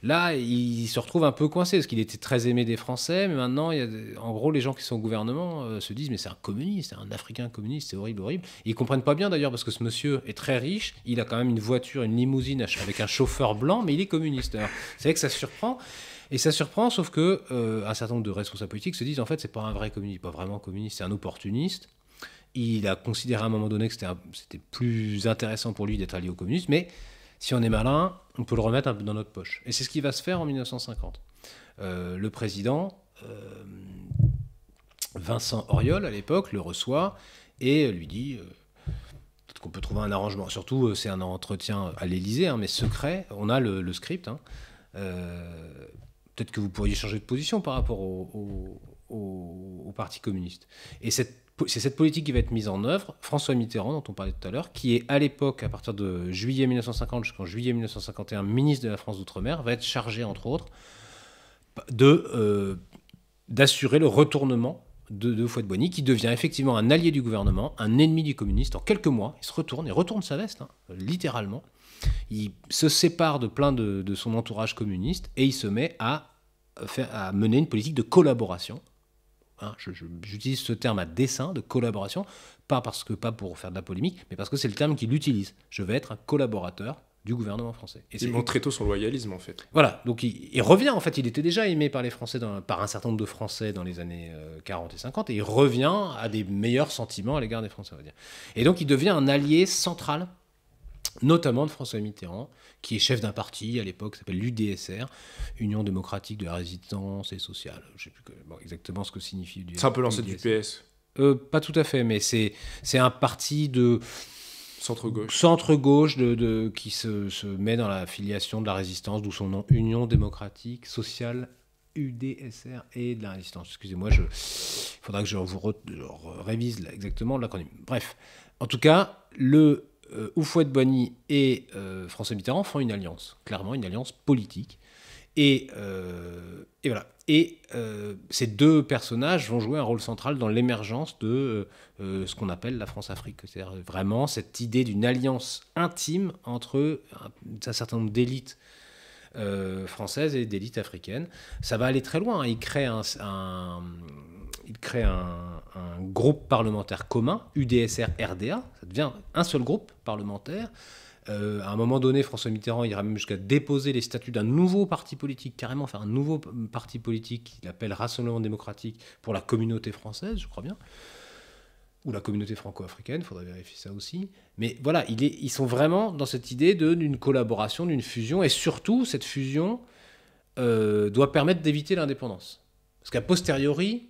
Là, il se retrouve un peu coincé, parce qu'il était très aimé des Français, mais maintenant, il en gros, les gens qui sont au gouvernement euh, se disent, mais c'est un communiste, c'est un Africain communiste, c'est horrible, horrible. Ils ils comprennent pas bien d'ailleurs, parce que ce monsieur est très riche, il a quand même une voiture, une limousine avec un chauffeur blanc, mais il est communiste. C'est vrai que ça surprend. Et ça surprend, sauf que euh, un certain nombre de responsables politiques se disent en fait, c'est pas un vrai communiste, pas vraiment communiste, c'est un opportuniste. Il a considéré à un moment donné que c'était plus intéressant pour lui d'être allié au communiste, mais si on est malin, on peut le remettre un peu dans notre poche. Et c'est ce qui va se faire en 1950. Euh, le président, euh, Vincent Auriol, à l'époque, le reçoit et lui dit euh, qu'on peut trouver un arrangement. Surtout, c'est un entretien à l'Élysée, hein, mais secret. On a le, script. Hein. peut-être que vous pourriez changer de position par rapport au, au Parti communiste. Et cette c'est cette politique qui va être mise en œuvre. François Mitterrand, dont on parlait tout à l'heure, qui est à l'époque, à partir de juillet 1950 jusqu'en juillet 1951, ministre de la France d'outre-mer, va être chargé, entre autres, de euh, d'assurer le retournement de, de de Boigny, qui devient effectivement un allié du gouvernement, un ennemi du communiste. En quelques mois, il se retourne, il retourne sa veste, hein, littéralement. Il se sépare de plein de, son entourage communiste et il se met à, à mener une politique de collaboration Hein, j'utilise ce terme à dessein de collaboration, pas parce que pas pour faire de la polémique, mais parce que c'est le terme qu'il utilise. Je vais être un collaborateur du gouvernement français. Et il montre très tôt son loyalisme en fait. Voilà, donc il, il, revient en fait, il était déjà aimé par les Français, par un certain nombre de Français dans les années 40 euh, et 50, et il revient à des meilleurs sentiments à l'égard des Français, on va dire. Et donc il devient un allié central notamment de François Mitterrand, qui est chef d'un parti à l'époque, qui s'appelle l'UDSR, Union démocratique de la résistance et sociale. Je ne sais plus exactement ce que signifie l'UDSR. C'est un peu lancé du PS. Euh, pas tout à fait, mais c'est un parti de... Centre-gauche. Centre-gauche de, qui se, met dans la filiation de la résistance, d'où son nom Union démocratique sociale UDSR et de la résistance. Excusez-moi, il faudra que je vous révise exactement l'acronyme. Bref, en tout cas, le euh, Oufouette Boigny et euh, François Mitterrand font une alliance, clairement une alliance politique. Et, euh, voilà. Et euh, ces deux personnages vont jouer un rôle central dans l'émergence de ce qu'on appelle la France-Afrique. C'est-à-dire vraiment cette idée d'une alliance intime entre un, certain nombre d'élites françaises et d'élites africaines, Ça va aller très loin. Hein. il crée un, il crée un, groupe parlementaire commun, UDSR-RDA, ça devient un seul groupe parlementaire. Euh, à un moment donné, François Mitterrand ira même jusqu'à déposer les statuts d'un nouveau parti politique, carrément faire un nouveau parti politique qu'il appelle Rassemblement démocratique pour la communauté française, je crois bien, ou la communauté franco-africaine, il faudrait vérifier ça aussi. Mais voilà, ils sont vraiment dans cette idée d'une collaboration, d'une fusion, et surtout, cette fusion euh, doit permettre d'éviter l'indépendance. Parce qu'a posteriori,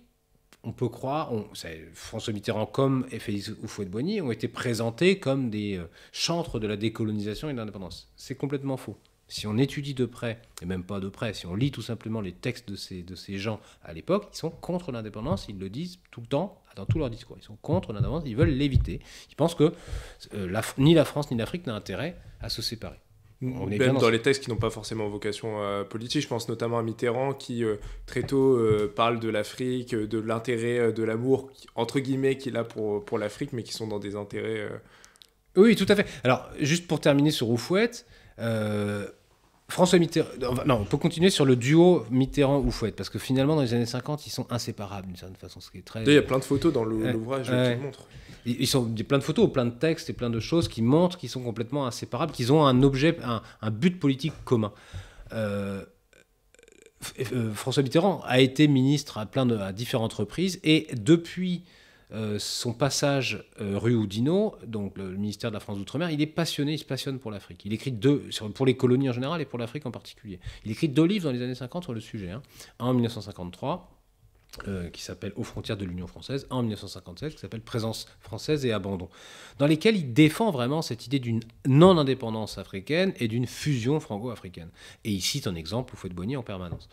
on peut croire, on, François Mitterrand comme Félix Félix de boigny ont été présentés comme des euh, chantres de la décolonisation et de l'indépendance. C'est complètement faux. Si on étudie de près, et même pas de près, si on lit tout simplement les textes de ces, de ces gens à l'époque, ils sont contre l'indépendance, ils le disent tout le temps, dans tous leurs discours. Ils sont contre l'indépendance, ils veulent l'éviter. Ils pensent que euh, ni la France ni l'Afrique n'a intérêt à se séparer même dans, les textes qui n'ont pas forcément vocation politique. Je pense notamment à Mitterrand qui euh, très tôt euh, parle de l'Afrique, euh, de l'intérêt, de l'amour entre guillemets qu'il a pour, pour l'Afrique, mais qui sont dans des intérêts. Oui, tout à fait. Alors, juste pour terminer sur Oufouette, François Mitterrand. Euh, non, on peut continuer sur le duo Mitterrand ou parce que finalement, dans les années 50, ils sont inséparables d'une certaine façon. Ce qui est très... Il y a plein de photos dans l'ouvrage qui le montre. Ils sont il y a plein de photos, plein de textes et plein de choses qui montrent qu'ils sont complètement inséparables, qu'ils ont un objet, un, but politique commun. Euh, euh, François Mitterrand a été ministre à plein de à différentes reprises et depuis euh, son passage euh, rue Oudinot, donc le, ministère de la France d'Outre-mer, il est passionné, il se passionne pour l'Afrique. Il écrit deux, pour les colonies en général et pour l'Afrique en particulier. Il écrit deux livres dans les années 50 sur le sujet. Hein. Un en 1953, euh, qui s'appelle Aux frontières de l'Union française, un en 1956 qui s'appelle Présence française et abandon, dans lesquels il défend vraiment cette idée d'une non-indépendance africaine et d'une fusion franco-africaine. Et il cite un exemple au feu de en permanence.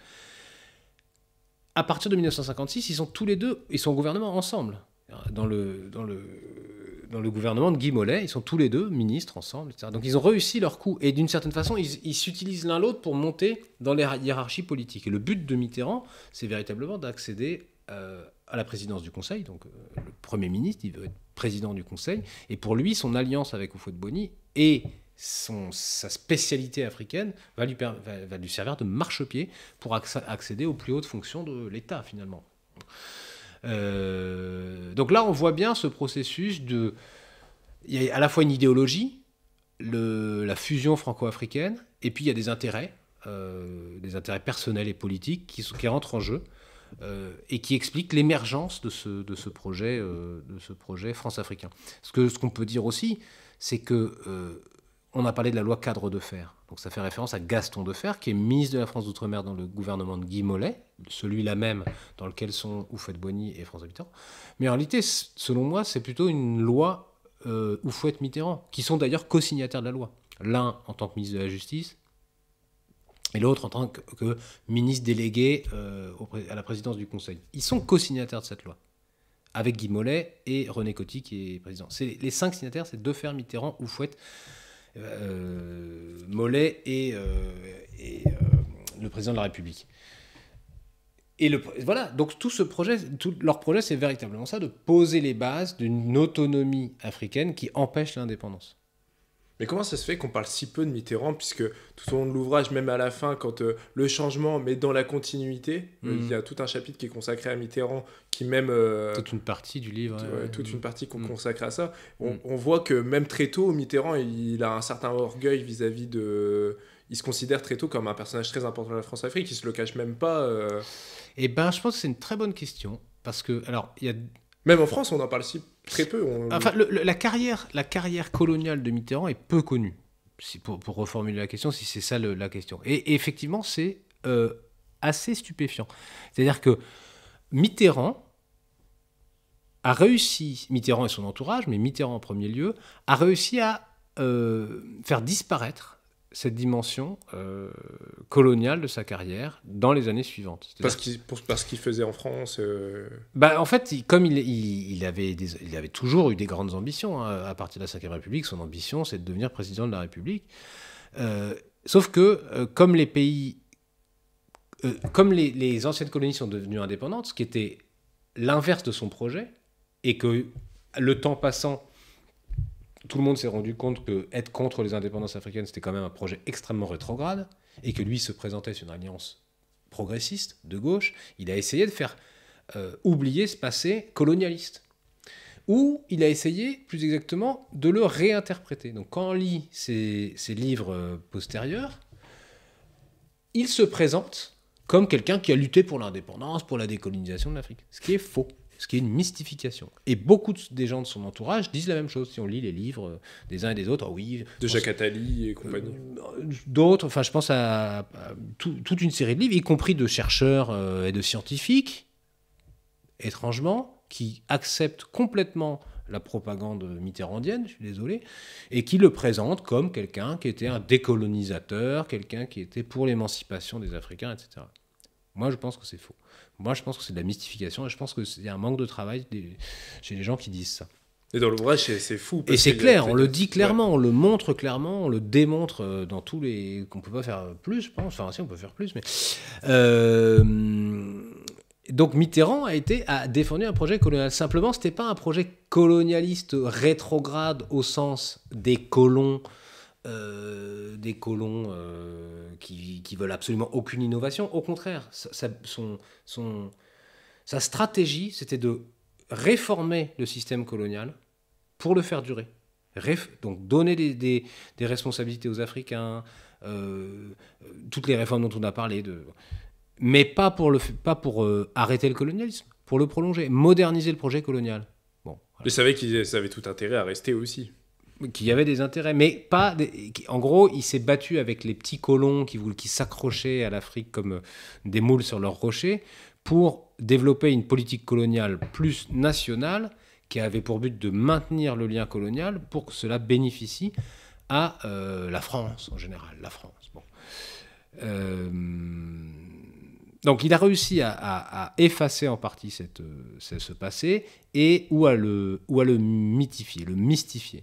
À partir de 1956, ils sont tous les deux, ils sont au gouvernement ensemble dans le, dans le, dans le gouvernement de Guy Mollet. Ils sont tous les deux ministres ensemble, etc. Donc ils ont réussi leur coup. Et d'une certaine façon, ils s'utilisent l'un l'autre pour monter dans les hiérarchies politiques. Et le but de Mitterrand, c'est véritablement d'accéder euh, à la présidence du Conseil. Donc euh, le Premier ministre, il veut être président du Conseil. Et pour lui, son alliance avec de Bonny et son, sa spécialité africaine va lui, va lui servir de marchepied pour accéder aux plus hautes fonctions de l'État, finalement. Euh, donc là, on voit bien ce processus de... Il y a à la fois une idéologie, le, la fusion franco-africaine, et puis il y a des intérêts, euh, des intérêts personnels et politiques qui, qui rentrent en jeu. Euh, et qui expliquent l'émergence de ce, de ce, projet, de ce projet France-africain. Ce qu'on ce qu'on peut dire aussi, c'est que on a parlé de la loi cadre de fer. Donc ça fait référence à Gaston Defer, qui est ministre de la France d'Outre-mer dans le gouvernement de Guy Mollet, celui-là même dans lequel sont Oufouette-Boigny et France Mitterrand. Mais en réalité, selon moi, c'est plutôt une loi euh, Oufouette-Mitterrand, qui sont d'ailleurs co-signataires de la loi. L'un en tant que ministre de la Justice et l'autre en tant que, ministre délégué euh, à la présidence du Conseil. Ils sont co-signataires de cette loi, avec Guy Mollet et René Coty, qui est président. C'est les cinq signataires, c'est Defer, Mitterrand, Oufouette, euh, Mollet et, euh, euh, le président de la République. Et le, voilà, donc tout ce projet, tout leur projet, c'est véritablement ça, de poser les bases d'une autonomie africaine qui empêche l'indépendance. Mais comment ça se fait qu'on parle si peu de Mitterrand, puisque tout au long de l'ouvrage, même à la fin, quand euh, le changement, met dans la continuité, euh, il mm. y a tout un chapitre qui est consacré à Mitterrand, qui même... Euh, toute une partie du livre. toute une partie qu'on mm. consacre à ça. Mm. On, voit que même très tôt, Mitterrand, il, a un certain orgueil vis-à-vis de... Il se considère très tôt comme un personnage très important de la France-Afrique, il se le cache même pas. Eh ben, je pense que c'est une très bonne question, parce que, alors, il y a même en France, on en parle si très peu. Enfin, la, carrière, la carrière coloniale de Mitterrand est peu connue. Si pour, reformuler la question, si c'est ça la question. Et, effectivement, c'est euh, assez stupéfiant. C'est-à-dire que Mitterrand a réussi, Mitterrand et son entourage, mais Mitterrand en premier lieu, a réussi à euh, faire disparaître cette dimension euh, coloniale de sa carrière dans les années suivantes. Parce qu'il, faisait en France euh, bah, En fait, comme il, avait il avait toujours eu des grandes ambitions, hein, à partir de la Ve République, son ambition, c'est de devenir président de la République. Euh, sauf que, comme les pays, comme les, les anciennes colonies sont devenues indépendantes, ce qui était l'inverse de son projet, et que le temps passant, tout le monde s'est rendu compte que être contre les indépendances africaines, c'était quand même un projet extrêmement rétrograde, et que lui se présentait sur une alliance progressiste, de gauche, il a essayé de faire euh, oublier ce passé colonialiste. Ou il a essayé, plus exactement, de le réinterpréter. Donc quand on lit ses livres euh, postérieurs, il se présente comme quelqu'un qui a lutté pour l'indépendance, pour la décolonisation de l'Afrique. Ce qui est faux ce qui est une mystification. Et beaucoup des gens de son entourage disent la même chose. Si on lit les livres euh, des uns et des autres, oh oui. De Jacques Attali et compagnie. Euh, euh, d'autres, enfin, je pense à, toute une série de livres, y compris de chercheurs et de scientifiques, étrangement, qui acceptent complètement la propagande mitterrandienne, je suis désolé, et qui le présente comme quelqu'un qui était un décolonisateur, quelqu'un qui était pour l'émancipation des Africains, etc. Moi, je pense que c'est faux. Moi, je pense que c'est de la mystification et je pense qu'il y a un manque de travail chez les gens qui disent ça. Et dans le vrai, c'est fou. et c'est clair, on le dit clairement, on le montre clairement, on le démontre euh, dans tous les. qu'on peut pas faire plus, je pense. Enfin, si, on peut faire plus, mais. Euh, donc Mitterrand a été a défendu un projet colonial. Simplement, ce n'était pas un projet colonialiste rétrograde au sens des colons euh, des colons euh, qui, veulent absolument aucune innovation. Au contraire, sa, stratégie, c'était de réformer le système colonial pour le faire durer. donc donner des, responsabilités aux Africains, euh, toutes les réformes dont on a parlé, mais pas pour, arrêter le colonialisme, pour le prolonger, moderniser le projet colonial. Bon, voilà. Ils savaient qu'ils avaient tout intérêt à rester aussi qu'il y avait des intérêts, mais pas. En gros, il s'est battu avec les petits colons qui, qui s'accrochaient à l'Afrique comme euh, des moules sur leurs rochers pour développer une politique coloniale plus nationale qui avait pour but de maintenir le lien colonial pour que cela bénéficie à euh, la France en général. La France. Bon. Euh, donc il a réussi à, effacer en partie cette, ce, ce passé et ou à, le, ou à le mythifier, le mystifier.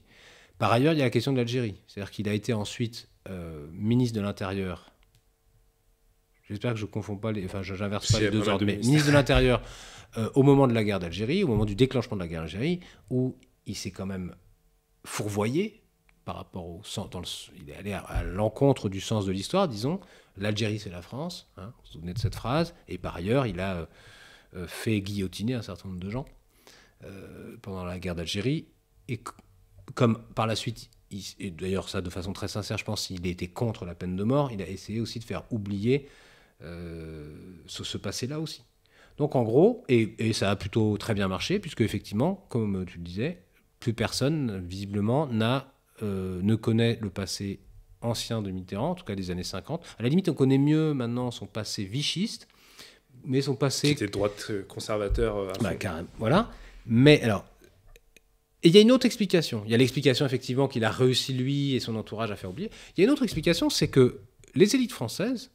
Par ailleurs, il y a la question de l'Algérie. C'est-à-dire qu'il a été ensuite euh, ministre de l'Intérieur. J'espère que je ne confonds pas les. Enfin, j'inverse pas les deux ordres. Mais ministre de l'Intérieur euh, au moment de la guerre d'Algérie, au moment du déclenchement de la guerre d'Algérie, où il s'est quand même fourvoyé par rapport au sens. il est allé à, l'encontre du sens de l'histoire, disons. L'Algérie, c'est la France. Hein, vous vous souvenez de cette phrase. Et par ailleurs, il a euh, fait guillotiner un certain nombre de gens pendant la guerre d'Algérie. Et comme par la suite, et d'ailleurs ça de façon très sincère, je pense, qu'il était contre la peine de mort, il a essayé aussi de faire oublier euh, ce, passé-là aussi. Donc en gros, et, ça a plutôt très bien marché, puisque effectivement, comme tu le disais, plus personne, visiblement, n'a, euh, ne connaît le passé ancien de Mitterrand, en tout cas des années 50. À la limite, on connaît mieux maintenant son passé vichiste, mais son passé... C'était droite euh, conservateur. Bah, carrément, voilà. Mais alors, et il y a une autre explication. Il y a l'explication effectivement qu'il a réussi lui et son entourage à faire oublier. Il y a une autre explication, c'est que les élites françaises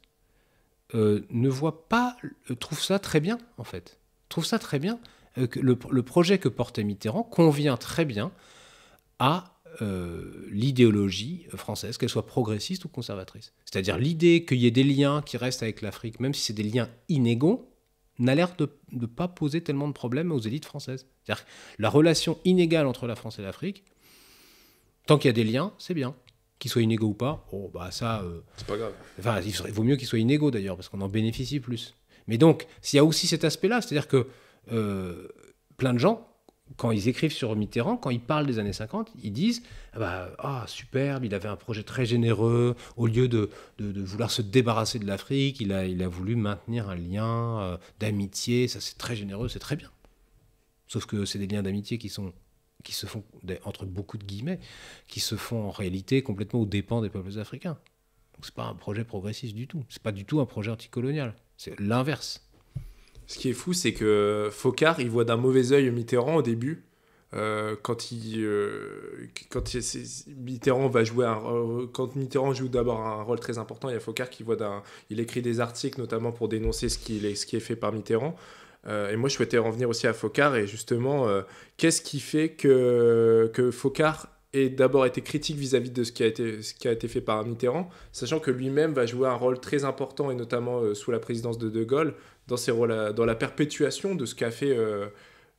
euh, ne voient pas, euh, trouvent ça très bien en fait. Trouvent ça très bien. Euh, que le, le, projet que portait Mitterrand convient très bien à l'idéologie française, qu'elle soit progressiste ou conservatrice. C'est-à-dire l'idée qu'il y ait des liens qui restent avec l'Afrique, même si c'est des liens inégaux, n'a l'air de ne pas poser tellement de problèmes aux élites françaises. C'est-à-dire la relation inégale entre la France et l'Afrique, tant qu'il y a des liens, c'est bien. Qu'ils soient inégaux ou pas, oh, bah ça. Euh, c'est pas grave. Enfin, il vaut mieux qu'ils soient inégaux d'ailleurs, parce qu'on en bénéficie plus. Mais donc, s'il y a aussi cet aspect-là, c'est-à-dire que euh, plein de gens quand ils écrivent sur Mitterrand, quand ils parlent des années 50, ils disent ah, bah, ah, superbe, il avait un projet très généreux. Au lieu de, vouloir se débarrasser de l'Afrique, il a, voulu maintenir un lien euh, d'amitié. Ça, c'est très généreux, c'est très bien. Sauf que c'est des liens d'amitié qui sont qui se font entre beaucoup de guillemets, qui se font en réalité complètement aux dépens des peuples africains. Donc n'est pas un projet progressiste du tout. ce n'est pas du tout un projet anticolonial. C'est l'inverse. Ce qui est fou, c'est que Focard, il voit d'un mauvais œil Mitterrand au début. Euh, quand, il, euh, quand Mitterrand va jouer euh, quand Mitterrand joue d'abord un rôle très important, il y a Focard qui voit d'un, il écrit des articles notamment pour dénoncer ce qui est, ce qui est fait par Mitterrand. et moi, je souhaitais revenir aussi à Focard et justement, qu'est-ce qui fait que que ait d'abord été critique vis-à-vis de ce qui a été ce qui a été fait par Mitterrand, sachant que lui-même va jouer un rôle très important et notamment sous la présidence de De Gaulle dans, ces dans la perpétuation de ce qu'a fait, euh,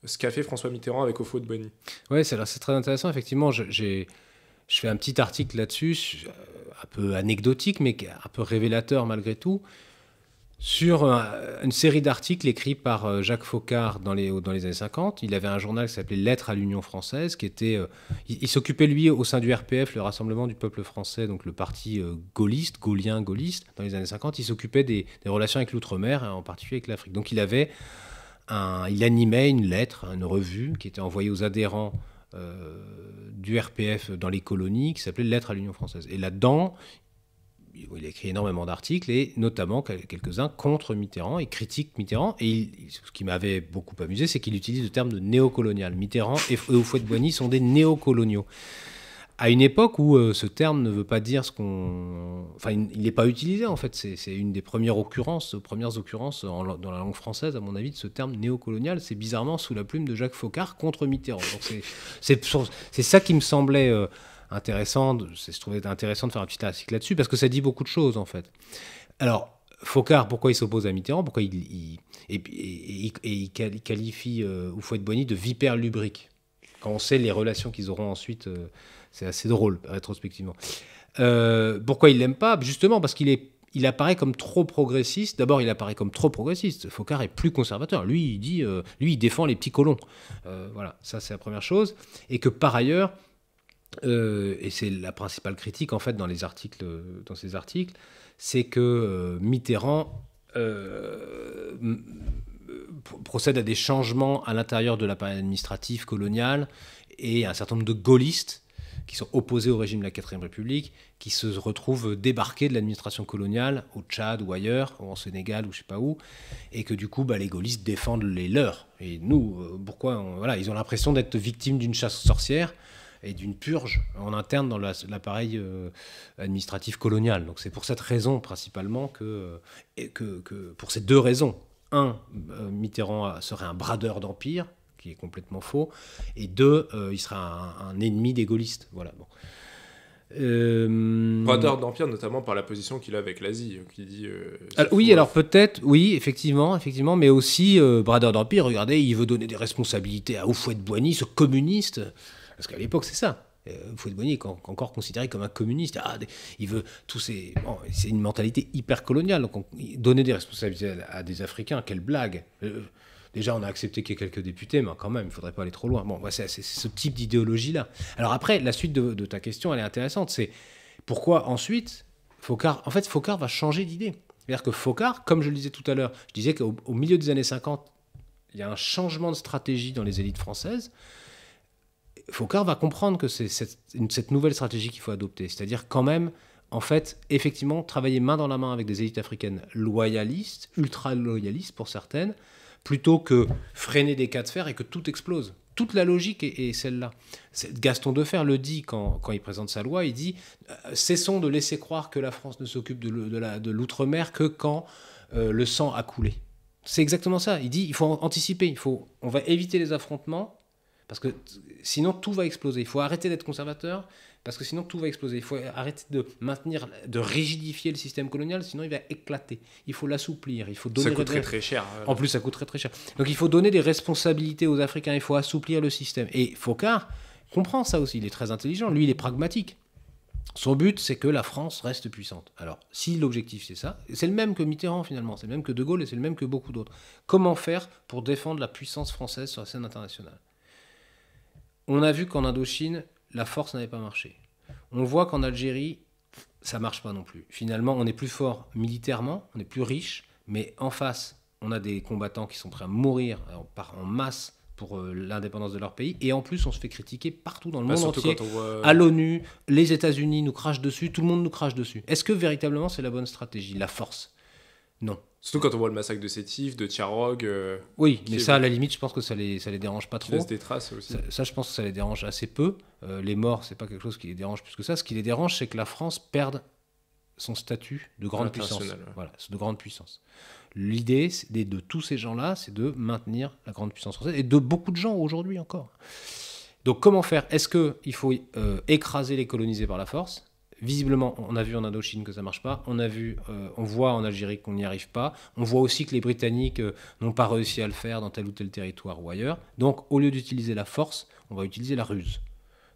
ce qu'a François Mitterrand avec Au de Bonny. Oui, c'est, c'est très intéressant, effectivement. je fais un petit article là-dessus, un peu anecdotique, mais un peu révélateur malgré tout sur euh, une série d'articles écrits par euh, Jacques Faucard dans les, dans les années 50. Il avait un journal qui s'appelait Lettres à l'Union française, qui était... Euh, il, s'occupait, lui, au sein du RPF, le Rassemblement du peuple français, donc le parti gaulliste, gaulien gaulliste, dans les années 50. Il s'occupait des, relations avec l'outre-mer, hein, en particulier avec l'Afrique. Donc il avait... Un, il animait une lettre, une revue, qui était envoyée aux adhérents du RPF dans les colonies qui s'appelait Lettre à l'Union française. Et là-dedans, il écrit énormément d'articles et notamment quelques-uns contre Mitterrand et critique Mitterrand. Et ce qui m'avait beaucoup amusé, c'est qu'il utilise le terme de néocolonial. Mitterrand et de Boigny sont des néocoloniaux. À une époque où euh, ce terme ne veut pas dire ce qu'on. Enfin, il n'est pas utilisé en fait. C'est une des premières occurrences, premières occurrences dans la langue française, à mon avis, de ce terme néocolonial. C'est bizarrement sous la plume de Jacques Faucard contre Mitterrand. C'est ça qui me semblait. Euh, intéressant, intéressant de faire un petit article là-dessus, parce que ça dit beaucoup de choses, en fait. Alors, Focard, pourquoi il s'oppose à Mitterrand Pourquoi il, et, il qualifie euh, de Bonny de vipère lubrique Quand on sait les relations qu'ils auront ensuite, euh, c'est assez drôle, rétrospectivement. Euh, pourquoi il l'aime pas Justement parce qu'il est il apparaît comme trop progressiste. D'abord, il apparaît comme trop progressiste. Focard est plus conservateur. Lui, il dit, euh, lui, il défend les petits colons. voilà, ça c'est la première chose. Et que par ailleurs, euh, et c'est la principale critique en fait dans les articles, dans ces articles, c'est que euh, Mitterrand euh, procède à des changements à l'intérieur de l'appareil administratif colonial et un certain nombre de gaullistes qui sont opposés au régime de la 4ème République, qui se retrouvent débarqués de l'administration coloniale au Tchad ou ailleurs, ou en Sénégal ou je sais pas où, et que du coup, bah, les gaullistes défendent les leurs. Et nous, pourquoi voilà, Ils ont l'impression d'être victimes d'une chasse sorcière et d'une purge en interne dans l'appareil euh, administratif colonial. Donc c'est pour cette raison principalement que, euh, et que, pour ces deux raisons, un, euh, Mitterrand serait un bradeur d'empire, qui est complètement faux, et deux, il serait un, ennemi des gaullistes. Voilà. Bon. Bradeur d'empire, notamment par la position qu'il a avec l'Asie, qui dit. oui, hein. alors peut-être, oui, effectivement, effectivement, mais aussi bradeur d'empire. Regardez, il veut donner des responsabilités à de Boigny, ce communiste parce qu'à l'époque, c'est ça. Euh, Fouet Bonnier est encore considéré comme un communiste. Ah, il veut tous ces. c'est une mentalité hyper coloniale. Donc, donner des responsabilités à des Africains, quelle blague euh, Déjà, on a accepté qu'il y ait quelques députés, mais quand même, il ne faudrait pas aller trop loin. Bon, c'est ce type d'idéologie-là. Alors, après, la suite de, ta question, elle est intéressante. C'est pourquoi ensuite, Focard. En fait, Focard va changer d'idée. C'est-à-dire que Focard, comme je le disais tout à l'heure, je disais qu'au milieu des années 50, il y a un changement de stratégie dans les élites françaises. Foucault va comprendre que c'est cette, nouvelle stratégie qu'il faut adopter, c'est-à-dire quand même, en fait, effectivement, travailler main dans la main avec des élites africaines loyalistes, ultra-loyalistes pour certaines, plutôt que freiner des cas de fer et que tout explose. Toute la logique est, celle-là. Gaston Defer le dit quand, il présente sa loi, il dit euh, Cessons de laisser croire que la France ne s'occupe de l'outre-mer que quand euh, le sang a coulé ». C'est exactement ça. Il dit il faut anticiper, il faut, on va éviter les affrontements parce que sinon, tout va exploser. Il faut arrêter d'être conservateur, parce que sinon, tout va exploser. Il faut arrêter de maintenir, de rigidifier le système colonial, sinon il va éclater. Il faut l'assouplir. Il faut ça coûte très, très cher. Hein. En plus, ça coûte très, très cher. Donc, il faut donner des responsabilités aux Africains. Il faut assouplir le système. Et Focard comprend ça aussi. Il est très intelligent. Lui, il est pragmatique. Son but, c'est que la France reste puissante. Alors, si l'objectif c'est ça, c'est le même que Mitterrand finalement, c'est le même que De Gaulle et c'est le même que beaucoup d'autres. Comment faire pour défendre la puissance française sur la scène internationale on a vu qu'en Indochine, la force n'avait pas marché. On voit qu'en Algérie, ça marche pas non plus. Finalement, on est plus fort militairement, on est plus riche, mais en face, on a des combattants qui sont prêts à mourir euh, en, masse pour euh, l'indépendance de leur pays. Et en plus, on se fait critiquer partout dans le bah, monde entier. Euh, à l'ONU, les États-Unis nous crachent dessus, tout le monde nous crache dessus. Est-ce que véritablement c'est la bonne stratégie, la force non. Surtout quand on voit le massacre de Sétif, de Tiarog. Euh, oui, mais ça, à la limite, je pense que ça les, ça les dérange pas trop. des traces aussi. Ça, je pense que ça les dérange assez peu. Euh, les morts, c'est pas quelque chose qui les dérange plus que ça. Ce qui les dérange, c'est que la France perde son statut de grande puissance. Voilà, de grande puissance. L'idée de, de tous ces gens-là, c'est de maintenir la grande puissance française et de beaucoup de gens aujourd'hui encore. Donc comment faire Est-ce qu'il faut euh, écraser les colonisés par la force visiblement, on a vu en Indochine que ça marche pas. On a vu, euh, on voit en Algérie qu'on n'y arrive pas. On voit aussi que les Britanniques euh, n'ont pas réussi à le faire dans tel ou tel territoire ou ailleurs. Donc, au lieu d'utiliser la force, on va utiliser la ruse.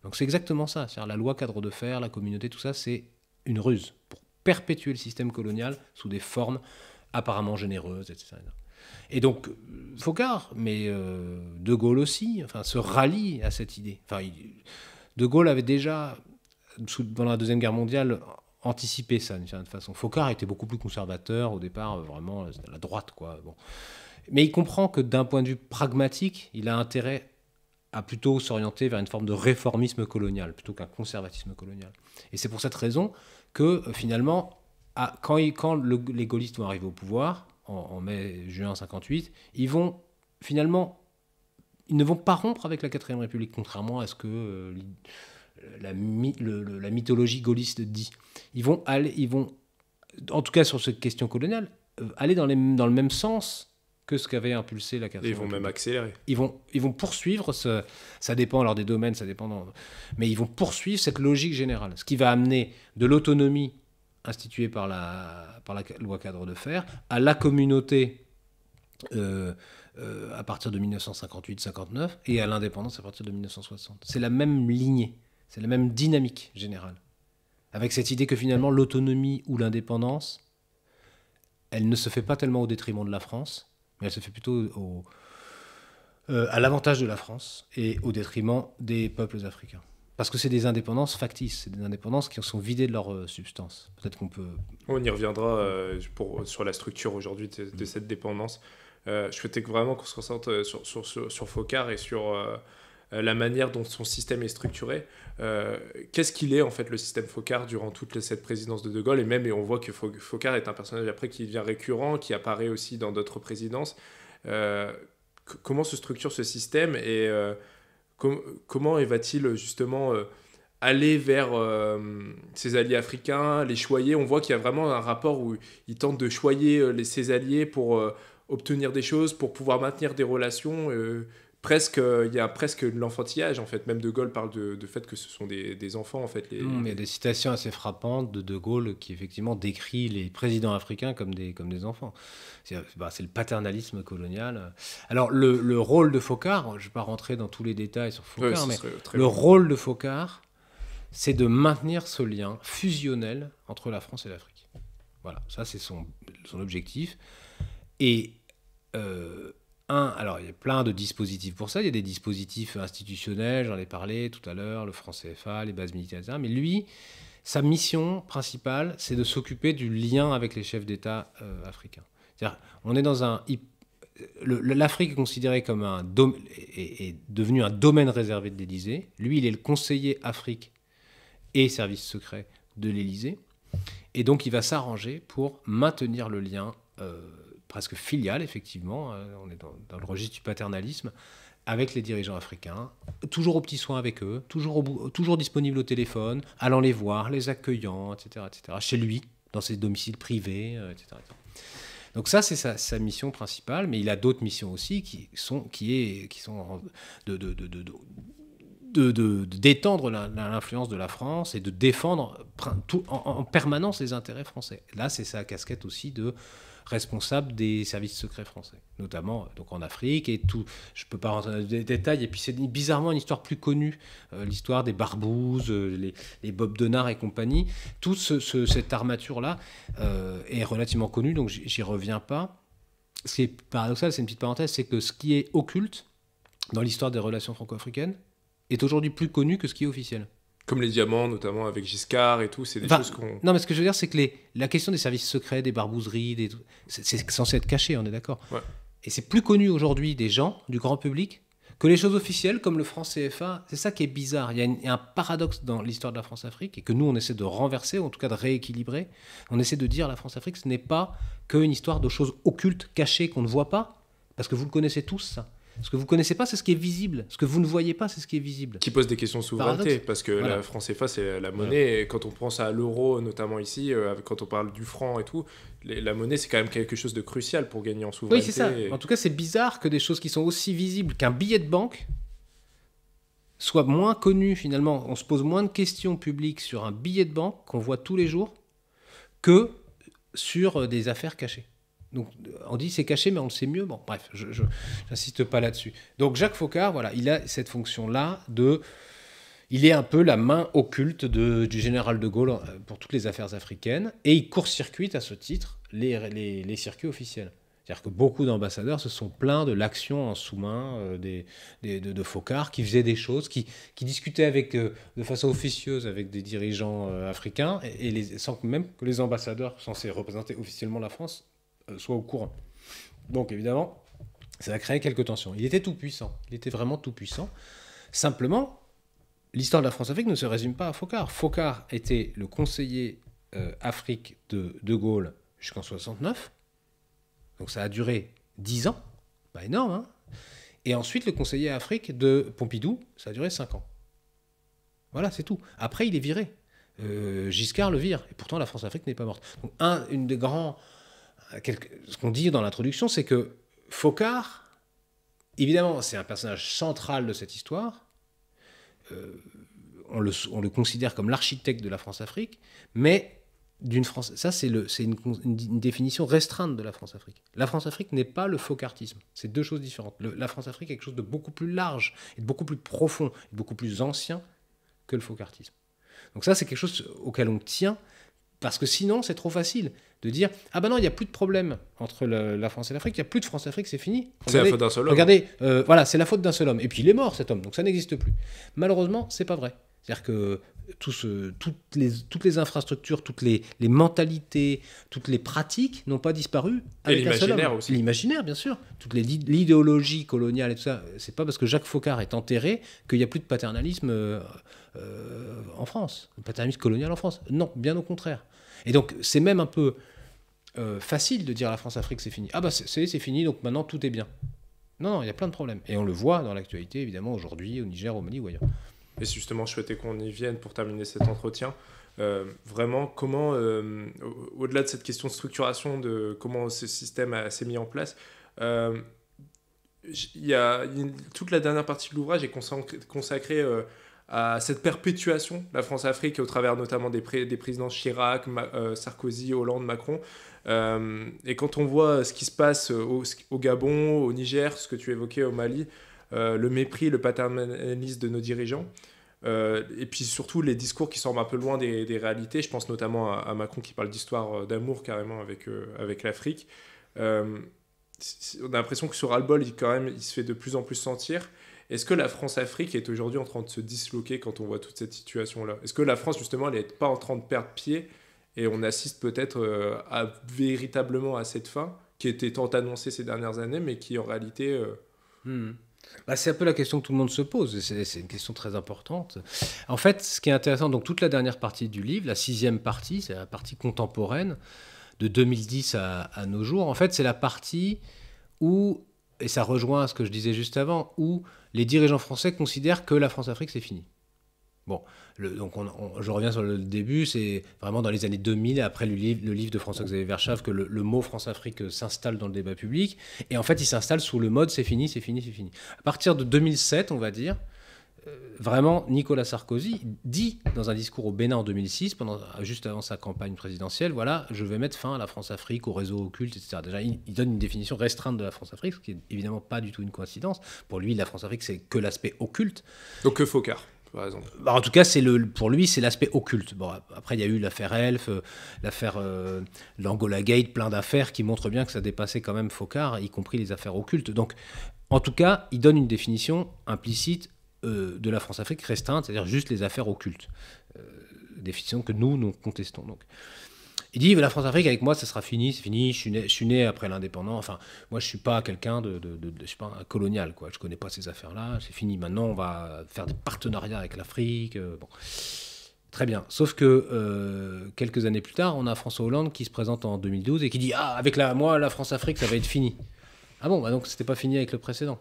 Donc, c'est exactement ça. cest la loi cadre de fer, la communauté, tout ça, c'est une ruse pour perpétuer le système colonial sous des formes apparemment généreuses, etc. Et donc, Focard, mais euh, De Gaulle aussi, enfin, se rallie à cette idée. De Gaulle avait déjà dans la Deuxième Guerre mondiale, anticiper ça d'une certaine façon. Focard était beaucoup plus conservateur au départ, euh, vraiment euh, la droite quoi. Bon. Mais il comprend que d'un point de vue pragmatique, il a intérêt à plutôt s'orienter vers une forme de réformisme colonial plutôt qu'un conservatisme colonial. Et c'est pour cette raison que euh, finalement, quand, quand les gaullistes vont arriver au pouvoir, en, mai-juin 58, ils vont finalement, ils ne vont pas rompre avec la Quatrième République, contrairement à ce que la, la mythologie gaulliste dit. Ils vont, aller, ils vont, en tout cas sur cette question coloniale, euh, aller dans, dans le même sens que ce qu'avait impulsé la carte. Ils vont même accélérer. Ils vont, ils vont poursuivre, ce, ça dépend alors des domaines, ça dépend, mais ils vont poursuivre cette logique générale, ce qui va amener de l'autonomie instituée par la, par la loi cadre de fer à la communauté euh, euh, à partir de 1958-59 et à l'indépendance à partir de 1960. C'est la même lignée. C'est la même dynamique générale. Avec cette idée que finalement l'autonomie ou l'indépendance, elle ne se fait pas tellement au détriment de la France, mais elle se fait plutôt euh, à l'avantage de la France et au détriment des peuples africains. Parce que c'est des indépendances factices, c'est des indépendances qui sont vidées de leur euh, substance. Peut-être qu'on peut. On y reviendra euh, sur la structure aujourd'hui de, cette dépendance. je souhaitais vraiment qu'on se concentre sur, sur, sur Focard et sur euh, la manière dont son système est structuré. Euh, qu'est-ce qu'il est en fait le système Focard durant toute cette présidence de De Gaulle et même et on voit que Focard est un personnage après qui devient récurrent, qui apparaît aussi dans d'autres présidences. Euh, comment se structure ce système et comment va-t-il justement aller vers ses alliés africains, les choyer On voit qu'il y a vraiment un rapport où il tente de choyer ses alliés pour obtenir des choses, pour pouvoir maintenir des relations presque euh, il y a presque de l'enfantillage en fait même De Gaulle parle de, fait que ce sont des, enfants en fait hmm, il y a des citations assez frappantes de De Gaulle qui effectivement décrit les présidents africains comme des comme des enfants c'est bah, le paternalisme colonial alors le, le rôle de Focard je ne vais pas rentrer dans tous les détails sur Focard mais le rôle de Focard c'est de maintenir ce lien fusionnel entre la France et l'Afrique voilà ça c'est son, son objectif et euh, alors il y a plein de dispositifs pour ça, il y a des dispositifs institutionnels, j'en ai parlé tout à l'heure, le franc CFA, les bases militaires, etc. Mais lui, sa mission principale, c'est de s'occuper du lien avec les chefs d'État euh, africains. C'est-à-dire, on est dans un... Euh, L'Afrique est considérée comme un... Est, est devenue un domaine réservé de l'Élysée. Lui, il est le conseiller Afrique et service secret de l'Élysée. Et donc, il va s'arranger pour maintenir le lien. Euh, presque filiale, effectivement, euh, on est dans, le registre du paternalisme, avec les dirigeants africains, toujours aux petits soins avec eux, toujours, toujours disponible au téléphone, allant les voir, les accueillant, etc., chez lui, dans ses domiciles privés, euh, etc. Donc ça, c'est sa, mission principale, mais il a d'autres missions aussi qui sont, qui est, qui sont de, de, de, d'étendre l'influence de la France et de défendre en, permanence les intérêts français. Là, c'est sa casquette aussi de responsable des services secrets français, notamment euh, donc en Afrique et tout. Je ne peux pas rentrer dans les détails. Et puis c'est bizarrement une histoire plus connue, euh, l'histoire des Barbouzes, euh, les, Bob Denard et compagnie. Toute ce, cette armature-là est relativement connue, donc j'y reviens pas. Ce qui est paradoxal, c'est une petite parenthèse, c'est que ce qui est occulte dans l'histoire des relations franco-africaines est aujourd'hui plus connu que ce qui est officiel. Comme les diamants, notamment avec Giscard et tout, c'est des choses qu'on. Non, mais ce que je veux dire, c'est que la question des services secrets, des barbouzeries, c'est censé être caché, on est d'accord. Et c'est plus connu aujourd'hui des gens, du grand public, que les choses officielles comme le franc CFA. C'est ça qui est bizarre. Il y, a un paradoxe dans l'histoire de la France-Afrique et que nous, on essaie de renverser, ou en tout cas de rééquilibrer. On essaie de dire la France-Afrique, ce n'est pas qu'une histoire de choses occultes, cachées, qu'on ne voit pas, parce que vous le connaissez tous, ça. Ce que vous connaissez pas, c'est ce qui est visible. Ce que vous ne voyez pas, c'est ce qui est visible. Qui pose des questions de souveraineté, parce que la France CFA, c'est la monnaie. Et quand on pense à l'euro, notamment ici, euh, quand on parle du franc et tout, la monnaie, c'est quand même quelque chose de crucial pour gagner en souveraineté. Oui, c'est ça. En tout cas, c'est bizarre que des choses qui sont aussi visibles qu'un billet de banque soient moins connues, finalement. On se pose moins de questions publiques sur un billet de banque qu'on voit tous les jours que sur euh, des affaires cachées. Donc on dit c'est caché, mais on le sait mieux. Bon, bref, je n'insiste pas là-dessus. Donc Jacques Faucard, voilà, il a cette fonction-là de il est un peu la main occulte du général de Gaulle euh, pour toutes les affaires africaines, et il court-circuite à ce titre les, les, circuits officiels. C'est-à-dire que beaucoup d'ambassadeurs se sont plaints de l'action en sous-main euh, des, de, de qui faisait des choses, qui, discutait avec, euh, de façon officieuse avec des dirigeants africains, et, et les, sans même que les ambassadeurs censés représenter officiellement la France euh, soit au courant. Donc évidemment, ça a créé quelques tensions. Il était tout puissant, il était vraiment tout puissant. Simplement, l'histoire de la France-Afrique ne se résume pas à Focard. Focard était le conseiller euh, Afrique de De Gaulle jusqu'en 69. Donc ça a duré 10 ans, pas énorme. Hein. Et ensuite, le conseiller Afrique de Pompidou, ça a duré 5 ans. Voilà, c'est tout. Après, il est viré. Euh, Giscard le vire. Et pourtant, la France-Afrique n'est pas morte. Donc, un une des grands ce qu'on dit dans l'introduction, c'est que Focard, évidemment, c'est un personnage central de cette histoire. Euh, on, le, considère comme l'architecte de la France-Afrique, mais d'une France. Ça, c'est une, une, définition restreinte de la France-Afrique. La France-Afrique n'est pas le Faucartisme. C'est deux choses différentes. la France-Afrique est quelque chose de beaucoup plus large, et de beaucoup plus profond, et beaucoup plus ancien que le Faucartisme. Donc ça, c'est quelque chose auquel on tient parce que sinon, c'est trop facile de dire Ah ben non, il n'y a plus de problème entre la France et l'Afrique, il n'y a plus de France-Afrique, c'est fini. C'est la faute d'un seul homme. Regardez, euh, voilà, c'est la faute d'un seul homme. Et puis il est mort cet homme, donc ça n'existe plus. Malheureusement, c'est pas vrai. C'est-à-dire que toutes, les, infrastructures, toutes les, mentalités, toutes les pratiques n'ont pas disparu. Avec et l'imaginaire aussi. L'imaginaire, bien sûr. Toute l'idéologie coloniale et tout ça. C'est pas parce que Jacques Faucard est enterré qu'il n'y a plus de paternalisme euh, euh, en France, le paternalisme colonial en France. Non, bien au contraire. Et donc, c'est même un peu euh, facile de dire la France-Afrique, c'est fini. Ah bah, c'est fini, donc maintenant tout est bien. Non, non, il y a plein de problèmes. Et on le voit dans l'actualité, évidemment, aujourd'hui, au Niger, au Mali ou ailleurs et justement je souhaitais qu'on y vienne pour terminer cet entretien. Euh, vraiment, comment, euh, au-delà de cette question de structuration, de comment ce système s'est mis en place, euh, a, toute la dernière partie de l'ouvrage est consacrée, euh, à cette perpétuation, la France-Afrique, au travers notamment des, présidents Chirac, Sarkozy, Hollande, Macron. et quand on voit ce qui se passe au, Gabon, au Niger, ce que tu évoquais au Mali, euh, le mépris, le paternalisme de nos dirigeants. Euh, et puis surtout les discours qui sortent un peu loin des, réalités. Je pense notamment à, Macron qui parle d'histoire euh, d'amour carrément avec, avec l'Afrique. on a l'impression que sur Albol, il, quand même, il se fait de plus en plus sentir. Est-ce que la France-Afrique est aujourd'hui en train de se disloquer quand on voit toute cette situation-là Est-ce que la France, justement, elle n'est pas en train de perdre pied et on assiste peut-être à, véritablement à cette fin qui était tant annoncée ces dernières années, mais qui en réalité hmm. Bah, c'est un peu la question que tout le monde se pose, c'est une question très importante. En fait, ce qui est intéressant, donc toute la dernière partie du livre, la sixième partie, c'est la partie contemporaine, de 2010 à, à nos jours, en fait, c'est la partie où, et ça rejoint ce que je disais juste avant, où les dirigeants français considèrent que la France-Afrique, c'est fini. Bon, donc je reviens sur le début, c'est vraiment dans les années 2000, après le livre, de François-Xavier Verschave que le, mot France-Afrique s'installe dans le débat public. Et en fait, il s'installe sous le mode c'est fini, c'est fini, c'est fini. À partir de 2007, on va dire, euh, vraiment, Nicolas Sarkozy dit dans un discours au Bénin en 2006, pendant, juste avant sa campagne présidentielle, voilà, je vais mettre fin à la France-Afrique, au réseau occulte, etc. Déjà, il, donne une définition restreinte de la France-Afrique, ce qui n'est évidemment pas du tout une coïncidence. Pour lui, la France-Afrique, c'est que l'aspect occulte. Donc que Focard bah, en tout cas, c'est le, pour lui, c'est l'aspect occulte. Bon, après, il y a eu l'affaire Elf, euh, l'affaire l'Angola euh, Gate, plein d'affaires qui montrent bien que ça dépassait quand même Focard, y compris les affaires occultes. Donc, en tout cas, il donne une définition implicite euh, de la France-Afrique restreinte, c'est-à-dire juste les affaires occultes. définition que nous, nous contestons. Donc. Il dit la France-Afrique avec moi, ça sera fini, c'est fini. Je suis, né, je suis né après l'indépendance. Enfin, moi, je suis pas quelqu'un de, de, je pas, un colonial, quoi. Je connais pas ces affaires-là. C'est fini. Maintenant, on va faire des partenariats avec l'Afrique. Euh, bon. Très bien. Sauf que euh, quelques années plus tard, on a François Hollande qui se présente en 2012 et qui dit Ah, avec la, moi, la France-Afrique, ça va être fini. Ah bon, bah donc c'était pas fini avec le précédent.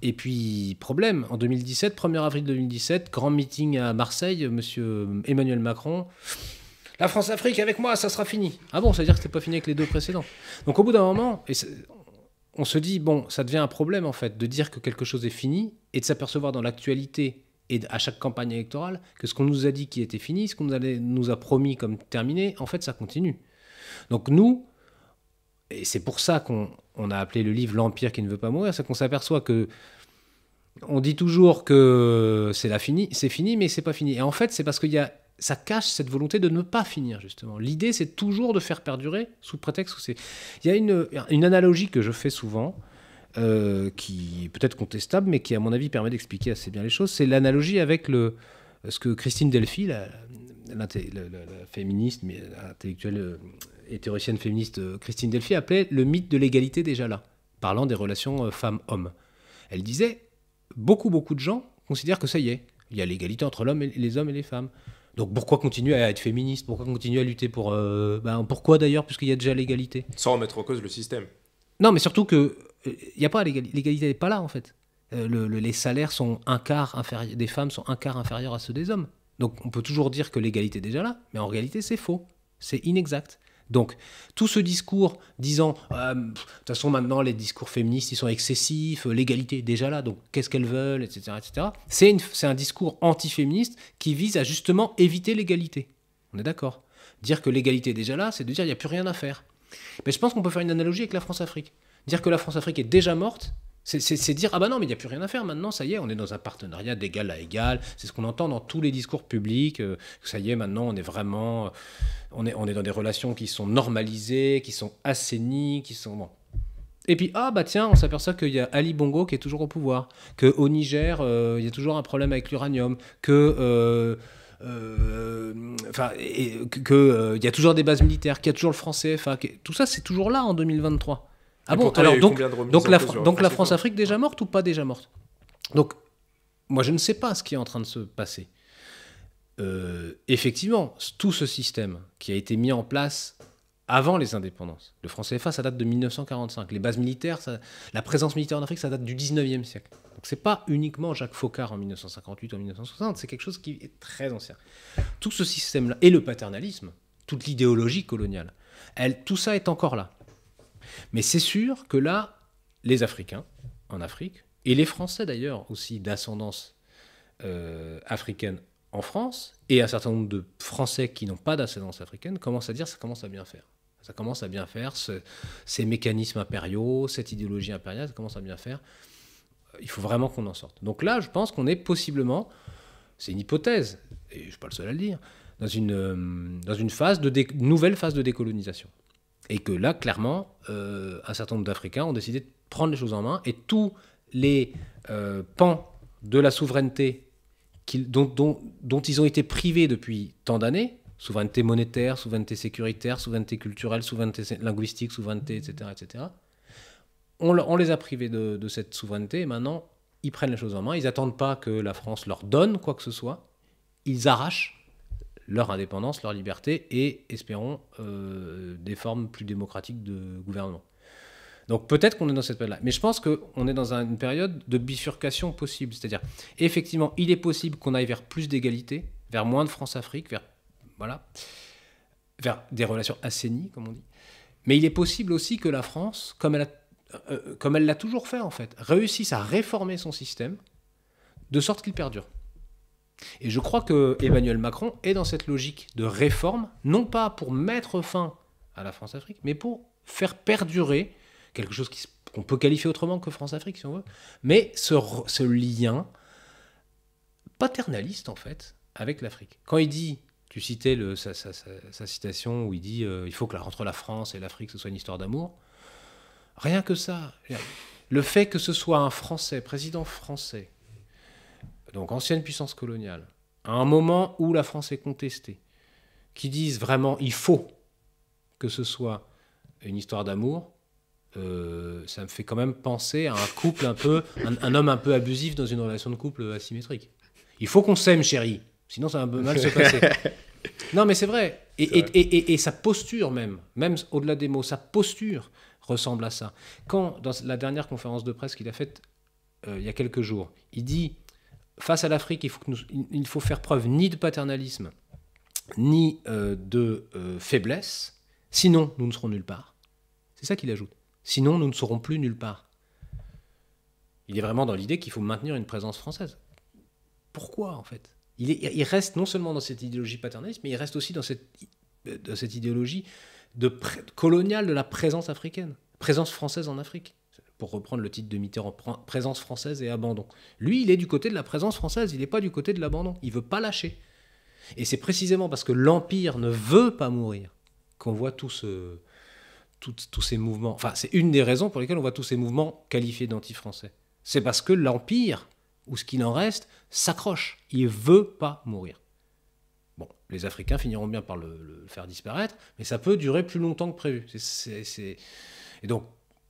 Et puis, problème, en 2017, 1er avril 2017, grand meeting à Marseille, monsieur Emmanuel Macron la France-Afrique avec moi, ça sera fini. Ah bon, ça veut dire que c'était pas fini avec les deux précédents. Donc au bout d'un moment, et on se dit, bon, ça devient un problème en fait de dire que quelque chose est fini et de s'apercevoir dans l'actualité et à chaque campagne électorale que ce qu'on nous a dit qui était fini, ce qu'on nous a promis comme terminé, en fait, ça continue. Donc nous, et c'est pour ça qu'on a appelé le livre L'Empire qui ne veut pas mourir, c'est qu'on s'aperçoit que on dit toujours que c'est fini, c'est fini, mais c'est pas fini. Et en fait, c'est parce qu'il y a ça cache cette volonté de ne pas finir, justement. L'idée, c'est toujours de faire perdurer sous prétexte que c'est. Il y a une, une, analogie que je fais souvent, euh, qui est peut-être contestable, mais qui, à mon avis, permet d'expliquer assez bien les choses. C'est l'analogie avec le, ce que Christine Delphi, la, féministe, mais intellectuelle et euh, théoricienne féministe euh, Christine Delphi, appelait le mythe de l'égalité déjà là, parlant des relations femmes-hommes. Elle disait beaucoup, beaucoup de gens considèrent que ça y est, il y a l'égalité entre l'homme et les hommes et les femmes. Donc pourquoi continuer à être féministe Pourquoi continuer à lutter pour... Euh, ben, pourquoi d'ailleurs Puisqu'il y a déjà l'égalité. Sans remettre en cause le système. Non, mais surtout que il euh, y a pas l'égalité n'est pas là en fait. Euh, les salaires sont un quart inférieur, des femmes sont un quart inférieurs à ceux des hommes. Donc on peut toujours dire que l'égalité est déjà là, mais en réalité c'est faux, c'est inexact. Donc, tout ce discours disant, euh, de toute façon, maintenant, les discours féministes, ils sont excessifs, euh, l'égalité est déjà là, donc qu'est-ce qu'elles veulent, etc., etc., c'est un discours antiféministe qui vise à justement éviter l'égalité. On est d'accord Dire que l'égalité est déjà là, c'est de dire qu'il n'y a plus rien à faire. Mais je pense qu'on peut faire une analogie avec la France-Afrique. Dire que la France-Afrique est déjà morte, c'est dire, ah bah non, mais il n'y a plus rien à faire maintenant, ça y est, on est dans un partenariat d'égal à égal. C'est ce qu'on entend dans tous les discours publics. Euh, ça y est, maintenant, on est vraiment. Euh, on est, on est dans des relations qui sont normalisées, qui sont assainies, qui sont. Et puis, ah bah tiens, on s'aperçoit qu'il y a Ali Bongo qui est toujours au pouvoir, qu'au Niger, euh, il y a toujours un problème avec l'uranium, que. enfin, qu'il y a toujours des bases militaires, qu'il y a toujours le français enfin tout ça c'est toujours là en 2023. Ah alors donc, la, France-Afrique déjà morte ou pas déjà morte Donc, moi, je ne sais pas ce qui est en train de se passer. Euh, effectivement, tout ce système qui a été mis en place avant les indépendances, le franc CFA, ça date de 1945. Les bases militaires, la présence militaire en Afrique, ça date du 19e siècle. Donc n'est pas uniquement Jacques Faucard en 1958 ou en 1960, c'est quelque chose qui est très ancien. Tout ce système-là, et le paternalisme, toute l'idéologie coloniale, tout ça est encore là. Mais c'est sûr que là, les Africains en Afrique, et les Français d'ailleurs aussi d'ascendance euh, africaine en France, et un certain nombre de Français qui n'ont pas d'ascendance africaine, commencent à dire ça commence à bien faire. Ça commence à bien faire, ces mécanismes impériaux, cette idéologie impériale, ça commence à bien faire. Euh, il faut vraiment qu'on en sorte. Donc là, je pense qu'on est possiblement, c'est une hypothèse, et je ne suis pas le seul à le dire, dans une, euh, phase de nouvelle phase de décolonisation. Et que là, clairement, euh, un certain nombre d'Africains ont décidé de prendre les choses en main et tous les euh, pans de la souveraineté dont, ils ont été privés depuis tant d'années, souveraineté monétaire, souveraineté sécuritaire, souveraineté culturelle, souveraineté linguistique, souveraineté, etc., etc., on, les a privés de, de cette souveraineté et maintenant, ils prennent les choses en main. Ils n'attendent pas que la France leur donne quoi que ce soit. Ils arrachent leur indépendance, leur liberté et, espérons, euh, des formes plus démocratiques de gouvernement. Donc peut-être qu'on est dans cette période-là. Mais je pense qu'on est dans une période de bifurcation possible. C'est-à-dire, effectivement, il est possible qu'on aille vers plus d'égalité, vers moins de France-Afrique, vers, voilà, vers des relations assainies, comme on dit. Mais il est possible aussi que la France, comme elle, a, euh, comme elle l'a toujours fait en fait, réussisse à réformer son système de sorte qu'il perdure. Et je crois que Emmanuel Macron est dans cette logique de réforme, non pas pour mettre fin à la France-Afrique, mais pour faire perdurer quelque chose qu'on peut qualifier autrement que France-Afrique, si on veut, mais ce, lien paternaliste, en fait, avec l'Afrique. Quand il dit, tu citais sa, citation où il dit euh, il faut que la entre la France et l'Afrique, ce soit une histoire d'amour, rien que ça. Le fait que ce soit un Français, président français, donc ancienne puissance coloniale, à un moment où la France est contestée, qui disent vraiment il faut que ce soit une histoire d'amour, euh, ça me fait quand même penser à un couple un peu, un, homme un peu abusif dans une relation de couple asymétrique. Il faut qu'on s'aime, chérie, sinon ça va mal se <laughs> passer. Non, mais c'est vrai. Et, Et, sa posture même, même au-delà des mots, sa posture ressemble à ça. Quand, dans la dernière conférence de presse qu'il a faite euh, il y a quelques jours, il dit face à l'Afrique, il, faut que il faut faire preuve ni de paternalisme, ni euh, de euh, faiblesse, sinon nous ne serons nulle part. C'est ça qu'il ajoute. Sinon nous ne serons plus nulle part. Il est vraiment dans l'idée qu'il faut maintenir une présence française. Pourquoi en fait il, il, reste non seulement dans cette idéologie paternaliste, mais il reste aussi dans cette, cette idéologie de coloniale de la présence africaine, présence française en Afrique pour reprendre le titre de Mitterrand, présence française et abandon. Lui, il est du côté de la présence française, il n'est pas du côté de l'abandon. Il veut pas lâcher. Et c'est précisément parce que l'Empire ne veut pas mourir qu'on voit tous ces mouvements. Enfin, c'est une des raisons pour lesquelles on voit tous ces mouvements qualifiés d'anti-français. C'est parce que l'Empire, ou ce qu'il en reste, s'accroche. Il veut pas mourir. Bon, les Africains finiront bien par le, faire disparaître, mais ça peut durer plus longtemps que prévu. c'est Et donc,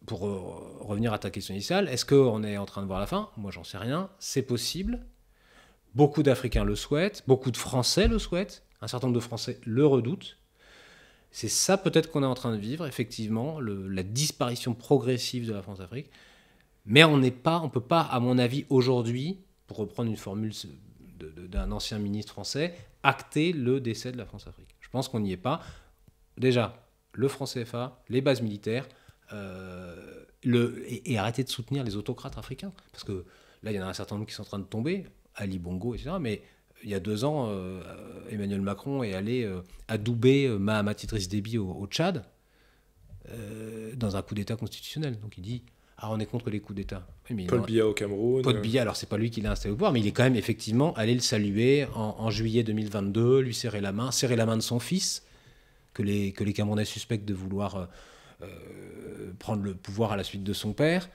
pour euh, revenir à ta question initiale, est-ce qu'on est en train de voir la fin Moi, j'en sais rien. C'est possible. Beaucoup d'Africains le souhaitent, beaucoup de Français le souhaitent, un certain nombre de Français le redoutent. C'est ça peut-être qu'on est en train de vivre, effectivement, la disparition progressive de la France-Afrique. Mais on n'est pas, on peut pas, à mon avis, aujourd'hui, pour reprendre une formule d'un ancien ministre français, acter le décès de la France-Afrique. Je pense qu'on n'y est pas. Déjà, le franc CFA, les bases militaires, euh, le, et, arrêter de soutenir les autocrates africains. Parce que là, il y en a un certain nombre qui sont en train de tomber, Ali Bongo, etc. Mais il y a deux ans, euh, Emmanuel Macron est allé euh, adouber Mahamat Idriss Déby au, Tchad dans un coup d'État constitutionnel. Donc il dit Ah, on est contre les coups d'État. Paul Biya au Cameroun. Paul alors c'est pas lui qui l'a installé au pouvoir, mais il est quand même effectivement allé le saluer en, juillet 2022, lui serrer la main, serrer la main de son fils, que les, que les Camerounais suspectent de vouloir euh, prendre le pouvoir à la suite de son père.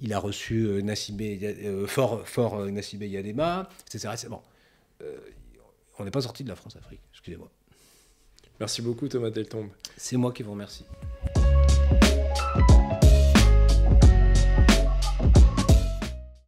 Il a reçu euh, Nassibé, euh, fort, fort Nassibé Yadema, c'est Bon, on n'est pas sorti de la France-Afrique, excusez-moi. Merci beaucoup Thomas Deltombe. C'est moi qui vous remercie.